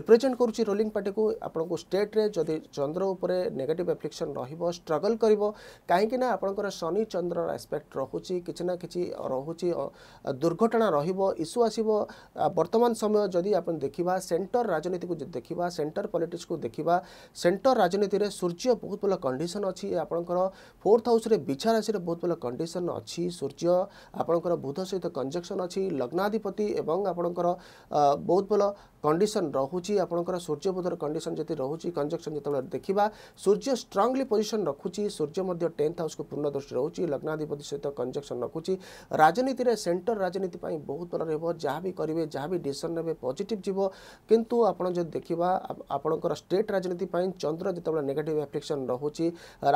रिप्रेजेट करुच्ची रूली पार्टी को आपको स्टेट्रे जदि चंद्र उपर नेगेटिव एफ्लिक्शन रगल କରିବ କାହିଁକିନା ଆପଣଙ୍କର ଶନି ଚନ୍ଦ୍ରର ଆସ୍ପେକ୍ଟ ରହୁଛି କିଛି ନା କିଛି ରହୁଛି ଦୁର୍ଘଟଣା ରହିବ ଇସ୍ୟୁ ଆସିବ ବର୍ତ୍ତମାନ ସମୟ ଯଦି ଆପଣ ଦେଖିବା ସେଣ୍ଟର ରାଜନୀତିକୁ ଯଦି ଦେଖିବା ସେଣ୍ଟର ପଲିଟିକ୍ସକୁ ଦେଖିବା ସେଣ୍ଟର ରାଜନୀତିରେ ସୂର୍ଯ୍ୟ ବହୁତ ଭଲ କଣ୍ଡିସନ୍ ଅଛି ଆପଣଙ୍କର ଫୋର୍ଥ ହାଉସ୍ରେ ବିଛା ରାଶିରେ ବହୁତ ଭଲ କଣ୍ଡିସନ୍ ଅଛି ସୂର୍ଯ୍ୟ ଆପଣଙ୍କର ବୁଧ ସହିତ କଞ୍ଜକ୍ସନ୍ ଅଛି ଲଗ୍ନାଧିପତି ଏବଂ ଆପଣଙ୍କର ବହୁତ ଭଲ କଣ୍ଡିସନ୍ ରହୁଛି ଆପଣଙ୍କର ସୂର୍ଯ୍ୟ ବୁଧର କଣ୍ଡିସନ୍ ଯଦି ରହୁଛି କଞ୍ଜକ୍ସନ୍ ଯେତେବେଳେ ଦେଖିବା ସୂର୍ଯ୍ୟ ଷ୍ଟ୍ରଙ୍ଗଲି ପୋଜିସନ୍ ରଖୁଛି ସୂର୍ଯ୍ୟ ମଧ୍ୟ ଟେନ୍ଥ ହାଉସ୍କୁ ପୂର୍ଣ୍ଣ ଦୃଷ୍ଟି ରହୁଛି ଲଗ୍ନାଧିପତି ସହିତ କଞ୍ଜକ୍ସନ୍ ରଖୁଛି ରାଜନୀତିରେ ସେଣ୍ଟର ରାଜନୀତି ପାଇଁ ବହୁତ ଭଲ ରହିବ ଯାହା ବି କରିବେ ଯାହା ବି ଡିସିସନ୍ ନେବେ ପଜିଟିଭ୍ ଯିବ କିନ୍ତୁ ଆପଣ ଯଦି ଦେଖିବା ଆପଣଙ୍କର ଷ୍ଟେଟ୍ ରାଜନୀତି ପାଇଁ ଚନ୍ଦ୍ର ଯେତେବେଳେ ନେଗେଟିଭ୍ ଆଫ୍ଲିକ୍ସନ୍ ରହୁଛି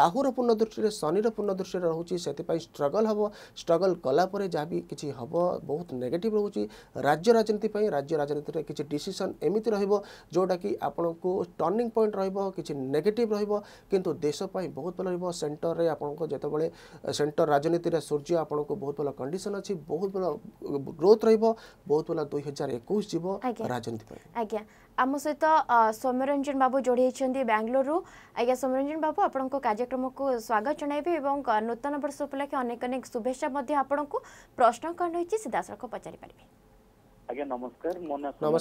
ରାହୁର ପୂର୍ଣ୍ଣ ଦୃଷ୍ଟିରେ ଶନିର ପୂର୍ଣ୍ଣ ଦୃଷ୍ଟିରେ ରହୁଛି ସେଥିପାଇଁ ଷ୍ଟ୍ରଗଲ୍ ହେବ ଷ୍ଟ୍ରଗଲ୍ କଲାପରେ ଯାହା ବି କିଛି ହେବ ବହୁତ ନେଗେଟିଭ୍ ରହୁଛି ରାଜ୍ୟ ରାଜନୀତି ପାଇଁ ରାଜ୍ୟ ରାଜନୀତିରେ କିଛି ଡିସିସନ୍ ଏମିତି ରହିବ ଯେଉଁଟାକି ଆପଣଙ୍କୁ ଟର୍ଣ୍ଣିଂ ପଏଣ୍ଟ ରହିବ କିଛି ନେଗେଟିଭ୍ ରହିବ କିନ୍ତୁ ଦେଶ ପାଇଁ ବହୁତ ଭଲ ରହିବ ଆସିବ ସେଣ୍ଟରରେ ଆପଣଙ୍କ ଯେତେବେଳେ ସେଣ୍ଟର ରାଜନୀତିରେ ସୂର୍ଯ୍ୟ ଆପଣଙ୍କୁ ବହୁତ ଭଲ କଣ୍ଡିସନ ଅଛି ବହୁତ ଭଲ ଗ୍ରୋଥ ରହିବ ବହୁତ ଭଲ ଦୁଇ ହଜାର ଏକୋଇଶ ଯିବ ରାଜନୀତି ପାଇଁ ଆଜ୍ଞା ଆମ ସହିତ ସୌମ୍ୟରଞ୍ଜନ ବାବୁ ଯୋଡ଼ି ହେଇଛନ୍ତି ବାଙ୍ଗାଲୋରରୁ ଆଜ୍ଞା ସୌମ୍ୟରଞ୍ଜନ ବାବୁ ଆପଣଙ୍କ କାର୍ଯ୍ୟକ୍ରମକୁ ସ୍ୱାଗତ ଜଣାଇବେ ଏବଂ ନୂତନ ବର୍ଷ ଉପଲକ୍ଷେ ଅନେକ ଅନେକ ଶୁଭେଚ୍ଛା ମଧ୍ୟ ଆପଣଙ୍କୁ ପ୍ରଶ୍ନ କ'ଣ ରହିଛି ସିଧାସଳଖ ପଚାରି ପାରିବେ ଆଜ୍ଞା ନମସ୍କାର ମୋ ନାଁ ମୁଁ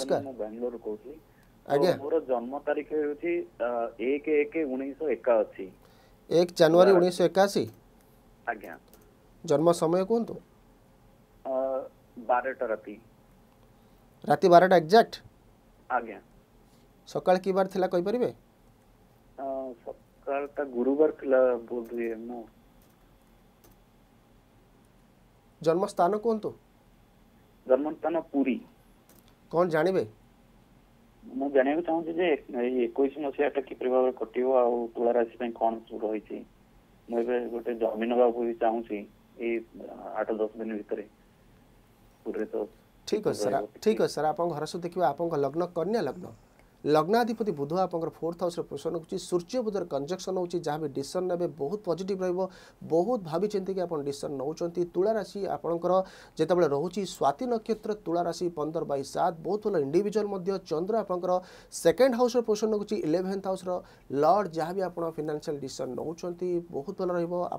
ବାଙ୍ଗାଲୋରରୁ କହୁଥିଲି ଆଜ୍ଞା ମୋର ଜନ୍ମ ତାରିଖ ହେଉଛି ଏକ ଏକ ଉଣେଇଶହ ଏକାଅଶୀ এক জানুয়ারি উনিশশো একাশি আজ্ঞা জন্ম সময় কুহতু বারোটা রাতে রাতে বারোটা এক্সাক্ট আজ্ঞা সকাল কি বার লা কইপারিবে সকালটা গুরুবার লা বোধ হুয়ে মু জন্মস্থান কুহতু জন্মস্থান পুরী কোন জানিবে ମୁଁ ଜାଣିବାକୁ ଚାହୁଁଛି ଯେ ଏଇ ଏକୋଇଶ ମସିହାଟା କିପରି ଭାବରେ କଟିବ ଆଉ ତୁଳା ରାଶି ପାଇଁ କ'ଣ ସବୁ ରହିଛି ମୁଁ ଏବେ ଗୋଟେ ଜମି ନେବାକୁ ବି ଚାହୁଁଛି ଏଇ ଆଠ ଦଶ ଦିନ ଭିତରେ ପୁରୀରେ ତ ଠିକ୍ ଅଛି ସାର୍ ଠିକ୍ ଅଛି ସାର୍ ଆପଣଙ୍କ ଘର ସବୁ ଦେଖିବା ଆପଣଙ୍କ ଲଗ୍ନ କନ୍ୟା ଲଗ୍ନ लग्नाधिपति बुध आप फोर्थ हाउस पोषण हो सूर्य बुधर कंजक्शन हो जहाँ भी डिसन ने बहुत पजिट रोक भाई भावी चिंती आप डिसन नौ तुला राशि जितेबाला रोचे स्वाति नक्षत्र तुला राशि पंदर बै सात बहुत भल इंडिजुआल चंद्र आपंकर सेकेंड हाउस पोषण हो इलेवेन्थ हाउस लर्ड जहाँ भी आप फिनान्सीआल डिसन नौकर बहुत भल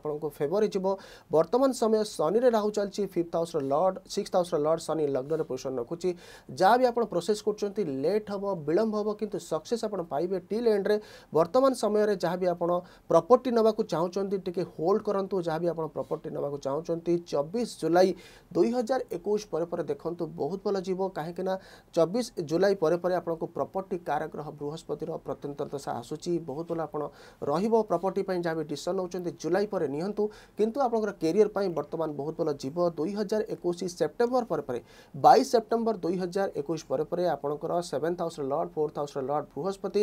रोक फेवर हो बर्तमान समय शनि राहु चलती fifth house lord six house lord Shani लग्न पोषण रखुच्छी जहाँ भी आप प्रोसेस करेट लेट हम विलम्ब हम কিন্তু सक्सेस ଆପଣ ପାଇବେ ଟିଲ୍ ଏଣ୍ଡରେ ବର୍ତ୍ତମାନ ସମୟରେ ଯାହା ବି ଆପଣ ପ୍ରପର୍ଟି ନେବାକୁ ଚାହୁଁଛନ୍ତି ଟିକେ ହୋଲ୍ଡ କରନ୍ତୁ ଯାହା ବି ଆପଣ ପ୍ରପର୍ଟି ନେବାକୁ ଚାହୁଁଛନ୍ତି ଚବିଶ ଜୁଲାଇ ଦୁଇହଜାର ଏକୋଇଶ ପରେ ପରେ ଦେଖନ୍ତୁ ବହୁତ ଭଲ ଯିବ କାହିଁକିନା ଚବିଶ ଜୁଲାଇ ପରେ ପରେ ଆପଣଙ୍କୁ ପ୍ରପର୍ଟି କାରଗ୍ରହ ବୃହସ୍ପତିର ପ୍ରତ୍ୟନ୍ତର ଦଶା ଆସୁଛି ବହୁତ ଭଲ ଆପଣ ରହିବ ପ୍ରପର୍ଟି ପାଇଁ ଯାହା ବି ଡିସିସନ୍ ନେଉଛନ୍ତି ଜୁଲାଇ ପରେ ନିଅନ୍ତୁ କିନ୍ତୁ ଆପଣଙ୍କର କ୍ୟାରିୟର ପାଇଁ ବର୍ତ୍ତମାନ ବହୁତ ଭଲ ଯିବ ଦୁଇହଜାର ଏକୋଇଶ ସେପ୍ଟେମ୍ବର ପରେ ପରେ ବାଇଶ ସେପ୍ଟେମ୍ବର ଦୁଇହଜାର ଏକୋଇଶ ପରେ ପରେ ଆପଣଙ୍କର ସେଭେନ୍ଥ ହାଉସ୍ର ଲର୍ଡ଼ ଫୋର୍ଥ ହାଉସ୍ର ଲର୍ଡ଼ ବୃହସ୍ପତି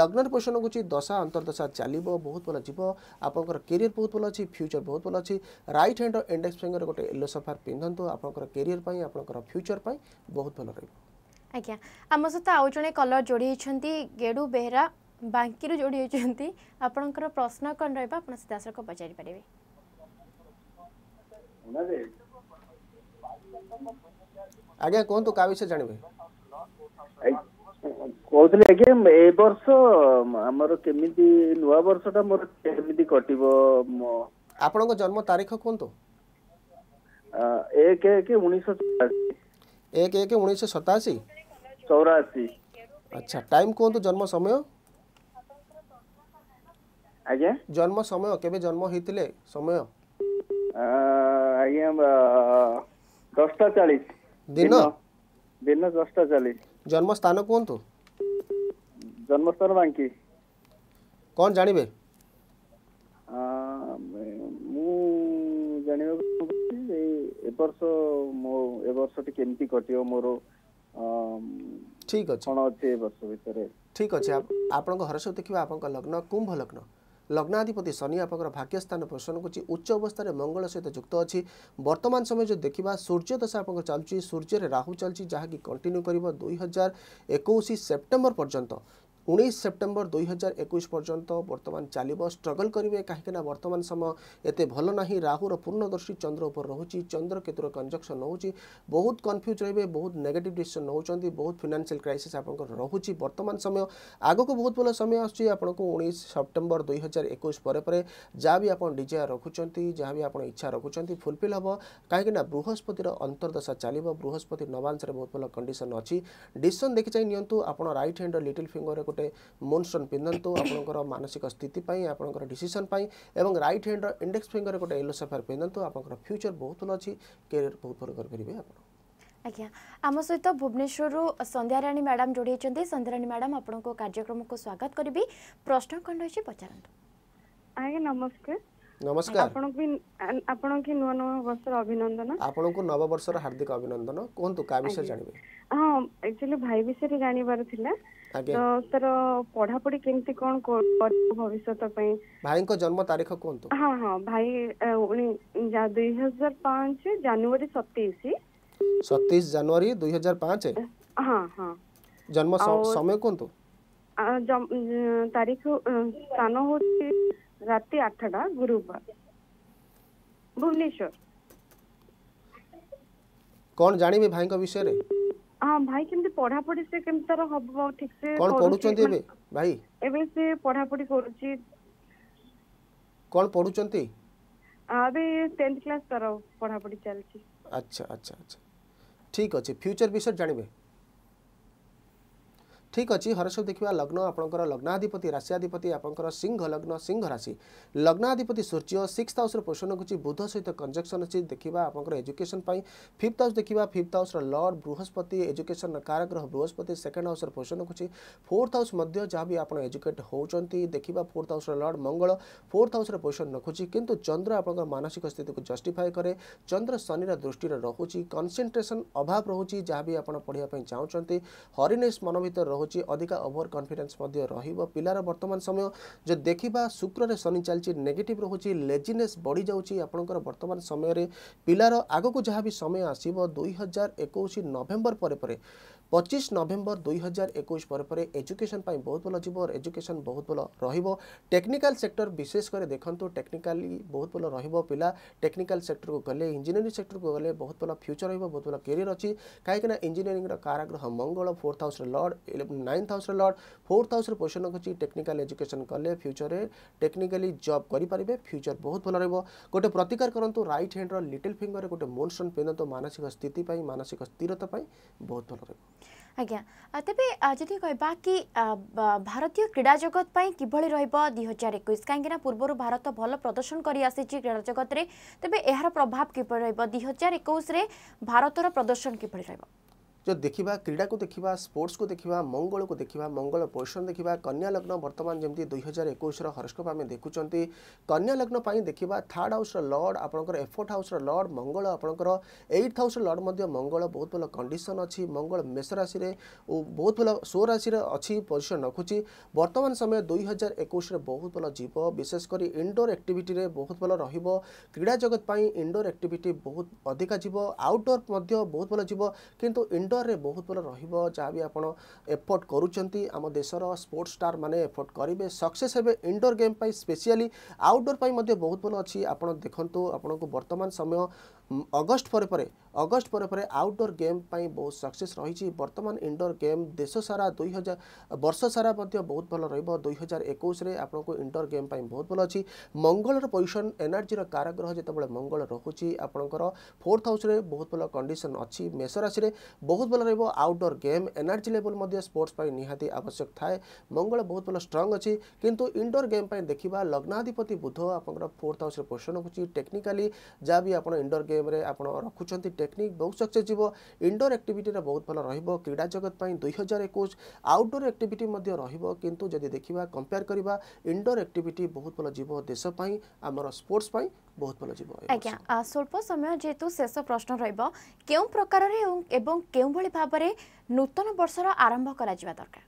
ଲଗ୍ନରେ ପୋଷଣ କରୁଛି ଦଶା ଅନ୍ତର୍ଦଶା ଚାଲିବ ବହୁତ ଭଲ ଯିବ ଆପଣଙ୍କର କେରିୟର ବହୁତ ଭଲ ଅଛି ଫ୍ୟୁଚର ବହୁତ ଭଲ ଅଛି ରାଇଟ୍ ହ୍ୟାଣ୍ଡର ଇଣ୍ଡେକ୍ସ ଫିଙ୍ଗର ଗୋଟେ ୟେଲୋ ସଫାର ପିନ୍ଧନ୍ତୁ ଆପଣଙ୍କର କେରିୟର ପାଇଁ ଆପଣଙ୍କର ଫ୍ୟୁଚର ପାଇଁ ବହୁତ ଭଲ ରହିବ ଆଜ୍ଞା ଆମ ସହିତ ଆଉ ଜଣେ କଲର ଯୋଡ଼ି ହୋଇଛନ୍ତି ଗେଡ଼ୁ ବେହେରା ବାଙ୍କିରୁ ଯୋଡ଼ି ହୋଇଛନ୍ତି ଆପଣଙ୍କର ପ୍ରଶ୍ନ କ'ଣ ରହିବ ଆପଣ ସିଧାସଳଖ ପଚାରି ପାରିବେ ଆଜ୍ଞା କୁହନ୍ତୁ କାହା ବିଷୟରେ ଜାଣିବେ କହୁଥିଲି ଆଜ୍ଞା ଏ ବର୍ଷ ଆମର କେମିତି ନୂଆ ବର୍ଷଟା ମୋର କେମିତି କଟିବ ଆପଣଙ୍କ ଜନ୍ମ ତାରିଖ କୁହନ୍ତୁ କୁହନ୍ତୁ ଜନ୍ମ ସମୟ ଆଜ୍ଞା ଜନ୍ମ ସମୟ କେବେ ଜନ୍ମ ହେଇଥିଲେ ସମୟ ଦଶଟା ଚାଳିଶ ଚାଳିଶ জন্মস্থান কুহতু জন্মস্থান বাঙ্কি কন জাঁবে মু জাঁয়া এবর্ষ মো এবর্ষ টিকে এমতি কটিব মোর ঠিক আছে কোণ অছে এবর্ষ ভিতরে ঠিক আছে আপনার ঘর সব দেখবা আপনার লগ্ন কুম্ভ লগ্ন ଲଗ୍ନାଧିପତି ଶନି ଆପଣଙ୍କର ଭାଗ୍ୟସ୍ଥାନ ପୋଷଣ କରୁଛି ଉଚ୍ଚ ଅବସ୍ଥାରେ ମଙ୍ଗଳ ସହିତ ଯୁକ୍ତ ଅଛି ବର୍ତ୍ତମାନ ସମୟ ଯଦି ଦେଖିବା ସୂର୍ଯ୍ୟ ଦଶା ଆପଣଙ୍କର ଚାଲୁଛି ସୂର୍ଯ୍ୟରେ ରାହୁ ଚାଲିଛି ଯାହାକି କଣ୍ଟିନ୍ୟୁ କରିବ ଦୁଇ ହଜାର ଏକୋଇଶ ସେପ୍ଟେମ୍ବର ପର୍ଯ୍ୟନ୍ତ উনিশ সেপ্টেম্বর দুই হাজার একুশ পর্যন্ত বর্তমান চালিব স্ট্রগল করবে না বর্তমান সময় এতে ভাল না রাহুর পূর্ণদর্শী চন্দ্র উপর রয়েছে চন্দ্র কেতুর কনজকশন রয়েছে বহুত কনফ্যুজ রহবে বহুত নেগেটিভ ডিসিশন নেওয়া বহুত ফিনান্সিয়াল ক্রাইসিস আপনার রয়েছে বর্তমান সময় আগুক বহুত ভালো সময় আসছে আপনার উনিশ সেপ্টেম্বর দুই হাজার একুশ পরে পরে যা বি আপনার ডিজায়ার রাখুন যা বি আপনার ইচ্ছা রাখুন ফুলফিল হব না বৃহস্পতির অন্তর্দশা চালিব বৃহস্পতি নবাংশে বহুত ভালো কন্ডিশন অছি ডিসিশন দেখি চাই নিয়ন্তু আপনার রাইট হ্যান্ডর লিটিল ফিঙ্গর গোটে ମୁନସନ୍ ପିନ୍ଧନ୍ତୁ ଆପଣଙ୍କର ମାନସିକ ସ୍ଥିତି ପାଇଁ ଆପଣଙ୍କର ଡିସିସନ୍ ପାଇଁ ଏବଂ ରାଇଟ୍ ହ୍ୟାଣ୍ଡର ଇଣ୍ଡେକ୍ସ ଫିଙ୍ଗର ଗୋଟେ ୟେଲୋ ସାଫାର ପିନ୍ଧନ୍ତୁ ଆପଣଙ୍କର ଫ୍ୟୁଚର୍ ବହୁତ ଭଲ ଅଛି କ୍ୟାରିୟର ବହୁତ ଭଲ କରିପାରିବେ ଆପଣ ଆଜ୍ଞା ଆମ ସହିତ ଭୁବନେଶ୍ୱରରୁ ସନ୍ଧ୍ୟାରାଣୀ ମ୍ୟାଡ଼ାମ୍ ଯୋଡ଼ି ହୋଇଛନ୍ତି ସନ୍ଧ୍ୟାରାଣୀ ମ୍ୟାଡ଼ାମ୍ ଆପଣଙ୍କ କାର୍ଯ୍ୟକ୍ରମକୁ ସ୍ୱାଗତ କରିବି ପ୍ରଶ୍ନ କ'ଣ ରହିଛି ପଚାରନ୍ତୁ ଆଜ୍ଞା ନମସ୍କାର ନମସ୍କାର ଆପଣଙ୍କୁ ଆପଣଙ୍କୁ ନୂଆ ନୂଆ ବର୍ଷର ଅଭିନନ୍ଦନ ଆପଣଙ୍କୁ ନବବର୍ଷର ହାର୍ଦ୍ଦିକ ଅଭିନନ୍ଦନ କୁହନ୍ତୁ କା ବିଷୟରେ ଜାଣିବେ ହଁ ଆକ୍ଚୁଆଲି ଭାଇ ବିଷୟରେ ଜାଣିବାର ଥିଲା ତାର ପଢାପଢି କେମିତି କଣ ଭବିଷ୍ୟତ ପାଇଁ ଭାଇଙ୍କ ଜନ୍ମ ତାରିଖ କୁହନ୍ତୁ ହଁ ହଁ ଭାଇ ଦୁଇ ହଜାର ପାଞ୍ଚ ଜାନୁଆରୀ ସତେଇଶ ସତେଇଶ ଜାନୁଆରୀ ଦୁଇ ହଜାର ପାଞ୍ଚ ହଁ ହଁ ଜନ୍ମ ସମୟ କୁହନ୍ତୁ ତାରିଖ ସ୍ଥାନ ହଉଛି ରାତି ଆଠଟା ଗୁରୁବାର ଭୁବନେଶ୍ୱର କଣ ଜାଣିବେ ଭାଇଙ୍କ ବିଷୟରେ ହଁ ଭାଇ କେମିତି ପଢାପଢି ସେ କେମିତି ତାର ହବ ଠିକ ସେ କଣ ପଢୁଛନ୍ତି ଏବେ ଭାଇ ଏବେ ସେ ପଢାପଢି କରୁଛି କଣ ପଢୁଛନ୍ତି ଏବେ 10th କ୍ଲାସ୍ ତାର ପଢାପଢି ଚାଲିଛି ଆଚ୍ଛା ଆଚ୍ଛା ଆଚ୍ଛା ଠିକ ଅଛି ଫ୍ୟୁଚର ବିଷୟରେ ଜାଣିବେ ଠିକ୍ ଅଛି ହରସବୁ ଦେଖିବା ଲଗ୍ନ ଆପଣଙ୍କର ଲଗ୍ନାଧିପତି ରାଶିଆଧିପତି ଆପଣଙ୍କର ସିଂହ ଲଗ୍ନ ସିଂହ ରାଶି ଲଗ୍ନାଧିପତି ସୂର୍ଯ୍ୟ ସିକ୍ସ ହାଉସ୍ର ପୋଷଣ ରଖୁଛି ବୁଧ ସହିତ କଞ୍ଜକ୍ସନ୍ ଅଛି ଦେଖିବା ଆପଣଙ୍କର ଏଜୁକେସନ୍ ପାଇଁ ଫିଫ୍ଥ ହାଉସ୍ ଦେଖିବା ଫିଫ୍ଥ ହାଉସ୍ର ଲର୍ଡ଼ ବୃହସ୍ପତି ଏଜୁକେସନ୍ କାରଗ୍ରହ ବୃହସ୍ପତି ସେକେଣ୍ଡ ହାଉସ୍ର ପୋଷଣ ରଖୁଛି ଫୋର୍ଥ ହାଉସ୍ ମଧ୍ୟ ଯାହା ବି ଆପଣ ଏଜୁକେଟ୍ ହେଉଛନ୍ତି ଦେଖିବା ଫୋର୍ଥ ହାଉସ୍ର ଲର୍ଡ଼ ମଙ୍ଗଳ ଫୋର୍ଥ ହାଉସ୍ର ପୋଷଣ ରଖୁଛି କିନ୍ତୁ ଚନ୍ଦ୍ର ଆପଣଙ୍କର ମାନସିକ ସ୍ଥିତିକୁ ଜଷ୍ଟିଫାଏ କରେ ଚନ୍ଦ୍ର ଶନିର ଦୃଷ୍ଟିରେ ରହୁଛି କନସେନ୍ଟ୍ରେସନ୍ ଅଭାବ ରହୁଛି ଯାହା ବି ଆପଣ ପଢ଼ିବା ପାଇଁ ଚାହୁଁଛନ୍ତି ହରିନେସ୍ ମନ ଭିତରେ ରହୁଛି ଅଧିକା ଓଭର କନଫିଡେନ୍ସ ମଧ୍ୟ ରହିବ ପିଲାର ବର୍ତ୍ତମାନ ସମୟ ଯେ ଦେଖିବା ଶୁକ୍ରରେ ଶନି ଚାଲିଛି ନେଗେଟିଭ୍ ରହୁଛି ଲେଜିନେସ୍ ବଢ଼ିଯାଉଛି ଆପଣଙ୍କର ବର୍ତ୍ତମାନ ସମୟରେ ପିଲାର ଆଗକୁ ଯାହା ବି ସମୟ ଆସିବ ଦୁଇ ହଜାର ଏକୋଇଶ ନଭେମ୍ବର ପରେ ପରେ পঁচিশ নভেম্বর দুই হাজার একুশ পরে পরে এজুকেশন পাই বহুত ভাল যাব এজুকেশন বহুত ভাল রহব টেকনিকাল সেক্টর বিশেষ করে দেখন্তু টেকনিকালি বহুত ভাল রহব পিলা টেকনিকাল সেক্টরকু গলে ইঞ্জিনিয়ারিং সেক্টরকু গলে বহুত ভাল ফ্ୟୁଚର ରହିବ ବହୁତ ଭଲ କ୍ୟାରିୟର ଅଛି କାହିଁକିନା ଇଞ୍ଜିନିୟରିଂର କାରାଗ୍ରହ ମଙ୍ଗଳ ଫୋର୍ଥ ହାଉସ୍ରେ ଲର୍ଡ଼ ନାଇନ୍ଥ ହାଉସ୍ରେ ଲର୍ଡ଼ ଫୋର୍ଥ ହାଉସ୍ରେ ପୋଜିସନ୍ ରଖୁଛି ଟେକ୍ନିକାଲ ଏଜୁକେସନ୍ କଲେ ଫ୍ୟୁଚରରେ ଟେକ୍ନିକାଲି ଜବ୍ କରିପାରିବେ ଫ୍ୟୁଚର ବହୁତ ଭଲ ରହିବ ଗୋଟେ ପ୍ରତିକାର କରନ୍ତୁ ରାଇଟ୍ ହ୍ୟାଣ୍ଡର ଲିଟିଲ୍ ଫିଙ୍ଗରରେ ଗୋଟେ ମୋନଷ୍ଟୋନ୍ ପିନ୍ଧନ୍ତୁ ମାନସିକ ସ୍ଥିତି ପାଇଁ ମାନସିକ ସ୍ଥିରତା ପାଇଁ ବହୁତ ଭଲ ରହିବ ଆଜ୍ଞା ତେବେ ଯଦି କହିବା କି ଭାରତୀୟ କ୍ରୀଡ଼ା ଜଗତ ପାଇଁ କିଭଳି ରହିବ ଦୁଇ ହଜାର ଏକୋଇଶ କାହିଁକିନା ପୂର୍ବରୁ ଭାରତ ଭଲ ପ୍ରଦର୍ଶନ କରିଆସିଛି କ୍ରୀଡ଼ା ଜଗତରେ ତେବେ ଏହାର ପ୍ରଭାବ କିପରି ରହିବ ଦୁଇ ହଜାର ଏକୋଇଶରେ ଭାରତର ପ୍ରଦର୍ଶନ କିଭଳି ରହିବ जो देखा क्रीडा को देखा स्पोर्ट्स को देखा मंगल को देखा मंगल पोषण देखा कन्या लग्न बर्तमान जमी दुई हजार एक हरस्कोप आम देखुं कन्या लग्न देखा थार्ड हाउस लर्ड आपंकर एफोर्थ हाउस लर्ड मंगल आपंकर एइट हाउस लर्ड मंगल बहुत भल कंडीशन अच्छी मंगल मेष बहुत भल सो राशि अच्छी पोजिशन रखुच बर्तमान समय दुई हजार एक बहुत भल जीव विशेषकर इनडोर एक्टिविटी बहुत भल रीडा जगत पर इनडोर एक्टिविटी बहुत अधिका जीव आउटडोर बहुत भल जीव किंतु इन ଅଣ୍ଡରରେ ବହୁତ ଭଲ ରହିବ ଯାହା ବି ଆପଣ ଏଫର୍ଟ କରୁଛନ୍ତି ଆମ ଦେଶର ସ୍ପୋର୍ଟସ୍ ଷ୍ଟାର୍ ମାନେ ଏଫର୍ଟ କରିବେ ସକ୍ସେସ୍ ହେବେ ଇନ୍ଡୋର୍ ଗେମ୍ ପାଇଁ ସ୍ପେସିଆଲି ଆଉଟଡୋର୍ ପାଇଁ ମଧ୍ୟ ବହୁତ ଭଲ ଅଛି ଆପଣ ଦେଖନ୍ତୁ ଆପଣଙ୍କୁ ବର୍ତ୍ତମାନ ସମୟ ଅଗଷ୍ଟ ପରେ ପରେ ଅଗଷ୍ଟ ପରେ ପରେ ଆଉଟଡୋର୍ ଗେମ୍ ପାଇଁ ବହୁତ ସକ୍ସେସ୍ ରହିଛି ବର୍ତ୍ତମାନ ଇନଡୋର୍ ଗେମ୍ ଦେଶ ସାରା ଦୁଇ ହଜାର ବର୍ଷ ସାରା ମଧ୍ୟ ବହୁତ ଭଲ ରହିବ ଦୁଇ ହଜାର ଏକୋଇଶରେ ଆପଣଙ୍କୁ ଇନଡୋର୍ ଗେମ୍ ପାଇଁ ବହୁତ ଭଲ ଅଛି ମଙ୍ଗଳର ପୋଜିସନ୍ ଏନର୍ଜିର କାରଗ୍ରହ ଯେତେବେଳେ ମଙ୍ଗଳ ରହୁଛି ଆପଣଙ୍କର ଫୋର୍ଥ ହାଉସ୍ରେ ବହୁତ ଭଲ କଣ୍ଡିସନ୍ ଅଛି ମେଷ ରାଶିରେ ବହୁତ ଭଲ ରହିବ ଆଉଟଡୋର୍ ଗେମ୍ ଏନର୍ଜି ଲେବଲ୍ ମଧ୍ୟ ସ୍ପୋର୍ଟସ୍ ପାଇଁ ନିହାତି ଆବଶ୍ୟକ ଥାଏ ମଙ୍ଗଳ ବହୁତ ଭଲ ଷ୍ଟ୍ରଙ୍ଗ ଅଛି କିନ୍ତୁ ଇନଡୋର୍ ଗେମ୍ ପାଇଁ ଦେଖିବା ଲଗ୍ନାଧିପତି ବୁଧ ଆପଣଙ୍କର ଫୋର୍ଥ ହାଉସ୍ରେ ପୋଜିସନ୍ ରଖୁଛି ଟେକ୍ନିକାଲି ଯାହା ବି ଆପଣ ଇନଡୋର୍ ଗେମ୍ରେ ଆପଣ ରଖୁଛନ୍ତି টেকনিক বহু সকসেস যাব ইনডোর আক্টিভিটিটা বহুত ভাল রহব ক্রীড়া জগৎ পাই দুই হাজার একুশ আউটডোর আক্টিভিটি রহব কিন্তু যদি দেখা কম্পেয়ার করা ইনডোর আক্টিভিটি বহুত ভাল যাব দেশ পাই আমার স্পোর্টস পাই বহুত ভাল যাব আজ্ঞা স্বল্প সময় যেহেতু শেষ প্রশ্ন রহব কেউ প্রকারের এবং কেউভাবে ভাবে নূতন বর্ষর আরম্ভ করা দরকার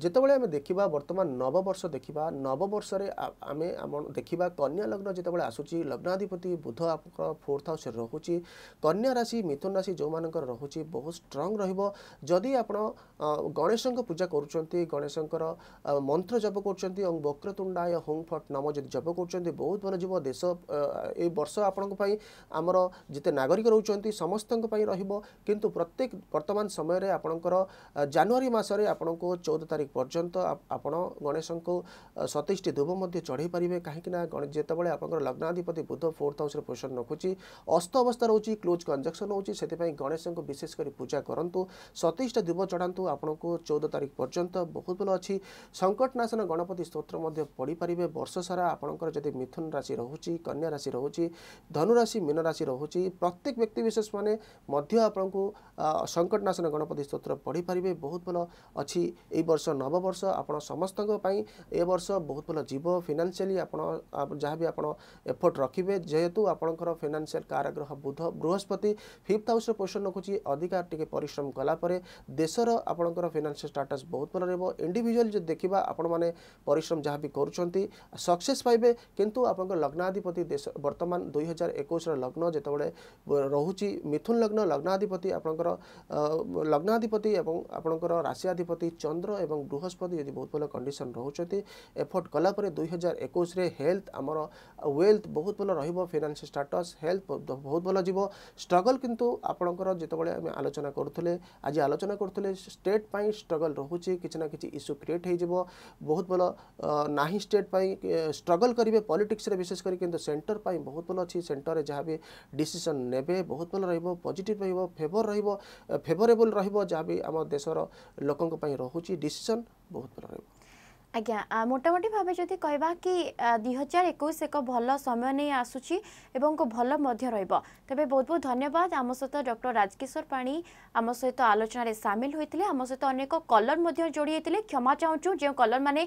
ଯେତେବେଳେ ଆମେ ଦେଖିବା ବର୍ତ୍ତମାନ ନବବର୍ଷ ଦେଖିବା ନବବର୍ଷରେ ଆମେ ଆମ ଦେଖିବା କନ୍ୟା ଲଗ୍ନ ଯେତେବେଳେ ଆସୁଛି ଲଗ୍ନାଧିପତି ବୁଧ ଆପଣଙ୍କର ଫୋର୍ଥ ହାଉସ୍ରେ ରହୁଛି କନ୍ୟା ରାଶି ମିଥୁନ ରାଶି ଯେଉଁମାନଙ୍କର ରହୁଛି ବହୁତ ଷ୍ଟ୍ରଙ୍ଗ ରହିବ ଯଦି ଆପଣ ଗଣେଶଙ୍କ ପୂଜା କରୁଛନ୍ତି ଗଣେଶଙ୍କର ମନ୍ତ୍ର ଜପ କରୁଛନ୍ତି ଏବଂ ବକ୍ରତୁଣ୍ଡାୟ ହୋମ୍ ଫଟ୍ ନାମ ଯଦି ଜପ କରୁଛନ୍ତି ବହୁତ ଭଲ ଯିବ ଦେଶ ଏ ବର୍ଷ ଆପଣଙ୍କ ପାଇଁ ଆମର ଯେତେ ନାଗରିକ ରହୁଛନ୍ତି ସମସ୍ତଙ୍କ ପାଇଁ ରହିବ କିନ୍ତୁ ପ୍ରତ୍ୟେକ ବର୍ତ୍ତମାନ ସମୟରେ ଆପଣଙ୍କର ଜାନୁଆରୀ ମାସରେ ଆପଣଙ୍କୁ ଚଉଦ ତାରିଖ তারিখ পর্যন্ত ଆପଣ ଗଣେଶଙ୍କୁ ସତେଇଶଟି ଧୂପ ମଧ୍ୟ ଚଢ଼େଇ ପାରିବେ କାହିଁକିନା ଯେତେବେଳେ ଆପଣଙ୍କର ଲଗ୍ନାଧିପତି ବୁଧ ଫୋର୍ଥ ହାଉସ୍ରେ ପୋଜିସନ୍ ରଖୁଛି ଅସ୍ତ ଅବସ୍ଥା ରହୁଛି କ୍ଲୋଜ୍ କଞ୍ଜକ୍ସନ୍ ହେଉଛି ସେଥିପାଇଁ ଗଣେଶଙ୍କୁ ବିଶେଷ କରି ପୂଜା କରନ୍ତୁ ସତେଇଶଟା ଧୂପ ଚଢ଼ାନ୍ତୁ ଆପଣଙ୍କୁ ଚଉଦ ତାରିଖ ପର୍ଯ୍ୟନ୍ତ ବହୁତ ଭଲ ଅଛି ସଙ୍କଟନାଶନ ଗଣପତି ସ୍ତୋତ୍ର ମଧ୍ୟ ପଢ଼ିପାରିବେ ବର୍ଷ ସାରା ଆପଣଙ୍କର ଯଦି ମିଥୁନ ରାଶି ରହୁଛି କନ୍ୟା ରାଶି ରହୁଛି ଧନୁରାଶି ମୀନ ରାଶି ରହୁଛି ପ୍ରତ୍ୟେକ ବ୍ୟକ୍ତିବିଶେଷମାନେ ମଧ୍ୟ ଆପଣଙ୍କୁ ସଙ୍କଟନାଶନ ଗଣପତି ସ୍ତୋତ୍ର ପଢ଼ିପାରିବେ ବହୁତ ଭଲ ଅଛି ଏଇ ବର୍ଷ ନବବର୍ଷ ଆପଣ ସମସ୍ତଙ୍କ ପାଇଁ ଏ ବର୍ଷ ବହୁତ ଭଲ ଯିବ ଫିନାନ୍ସିଆଲି ଆପଣ ଯାହା ବି ଆପଣ ଏଫର୍ଟ ରଖିବେ ଯେହେତୁ ଆପଣଙ୍କର ଫିନାନ୍ସିଆଲ କାରାଗ୍ରହ ବୁଧ ବୃହସ୍ପତି ଫିଫ୍ଥ ହାଉସ୍ର ପୋଜିସନ୍ ରଖୁଛି ଅଧିକା ଟିକେ ପରିଶ୍ରମ କଲାପରେ ଦେଶର ଆପଣଙ୍କର ଫିନାନ୍ସିଆଲ ଷ୍ଟାଟସ୍ ବହୁତ ଭଲ ରହିବ ଇଣ୍ଡିଭିଜୁଆଲି ଯଦି ଦେଖିବା ଆପଣମାନେ ପରିଶ୍ରମ ଯାହା ବି କରୁଛନ୍ତି ସକ୍ସେସ୍ ପାଇବେ କିନ୍ତୁ ଆପଣଙ୍କ ଲଗ୍ନାଧିପତି ଦେଶ ବର୍ତ୍ତମାନ ଦୁଇ ହଜାର ଏକୋଇଶର ଲଗ୍ନ ଯେତେବେଳେ ରହୁଛି ମିଥୁନ ଲଗ୍ନ ଲଗ୍ନାଧିପତି ଆପଣଙ୍କର ଲଗ୍ନାଧିପତି ଏବଂ ଆପଣଙ୍କର ରାଶିଆଧିପତି ଚନ୍ଦ୍ର ଏବଂ বৃহস্পতি যদি বহুত ভালো কন্ডিশন রহুছতে এফোর্ট কলাপরে 2021 রে হেলথ আমরো ওয়েলথ বহুত ভালো রহিবো ফিনান্সিয়াল স্ট্যাটাস হেলথ বহুত ভালো জীবো স্ট্রাগল কিন্তু আপোনকৰ যেতো বুলি আমি আলোচনা করতুলে আজি আলোচনা করতুলে ষ্টেট পাই স্ট্রাগল রহুচি কিছ না কিছ ইস্যু ক্রিয়েট হেইজিবো বহুত ভালো নাহি ষ্টেট পাই স্ট্রাগল কৰিবে পলিটিক্সৰ বিশেষ কৰি কিন্তু সেন্টৰ পাই বহুত ভালো আছে সেন্টৰে যাৱে ডিসিশন নেবে বহুত ভালো ৰহিবো পজিটিভ ৰহিবো ফেভর ৰহিবো ফেভৰেবল ৰহিবো যাৱে আমাৰ দেশৰ লোকক পাই রহুচি ডিস क्वेश्चन बहुत बड़ा रहेगा আজ্ঞা মোটামুটি ভাবে যদি কহা কি দুই হাজার একুশ এক ভাল সময় নিয়ে আসুচি এবং ভাল রহব তবে বহু বহু ধন্যবাদ আমার ডক্টর রাজকিশোর পাণী আমার সহ আলোচনার সামিল হয়েছিল আমার অনেক কলর যোড়ি হয়েছে ক্ষমা চাহু যে কলর মানে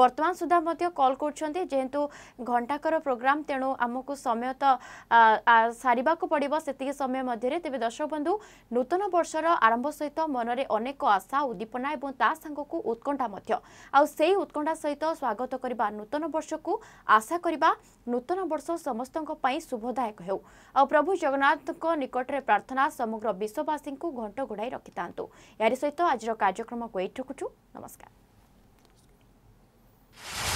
বর্তমান সুদ্ধা কল করছেন যেহেতু ঘণ্টাকর প্রোগ্রাম তেমন আমি সময় তো সারা পড়ব সেতিকি সময় মধ্যে তবে দর্শক বন্ধু নূতন বর্ষর আরম্ভ সহ মনরে অনেক আশা উদ্দীপনা এবং তা সাংক উৎকণ্ঠা আই ଉତ୍କଣ୍ଠା ସହିତ ସ୍ୱାଗତ କରିବା ନୂତନ ବର୍ଷକୁ ଆଶା କରିବା ନୂତନ ବର୍ଷ ସମସ୍ତଙ୍କ ପାଇଁ ଶୁଭଦାୟକ ହେଉ ଆଉ ପ୍ରଭୁ ଜଗନ୍ନାଥଙ୍କ ନିକଟରେ ପ୍ରାର୍ଥନା ସମଗ୍ର ବିଶ୍ୱବାସୀଙ୍କୁ ଘଣ୍ଟ ଘୋଡ଼ାଇ ରଖିଥାନ୍ତୁ ଏହାରି ସହିତ ଆଜିର କାର୍ଯ୍ୟକ୍ରମକୁ ଏଇଠି ନମସ୍କାର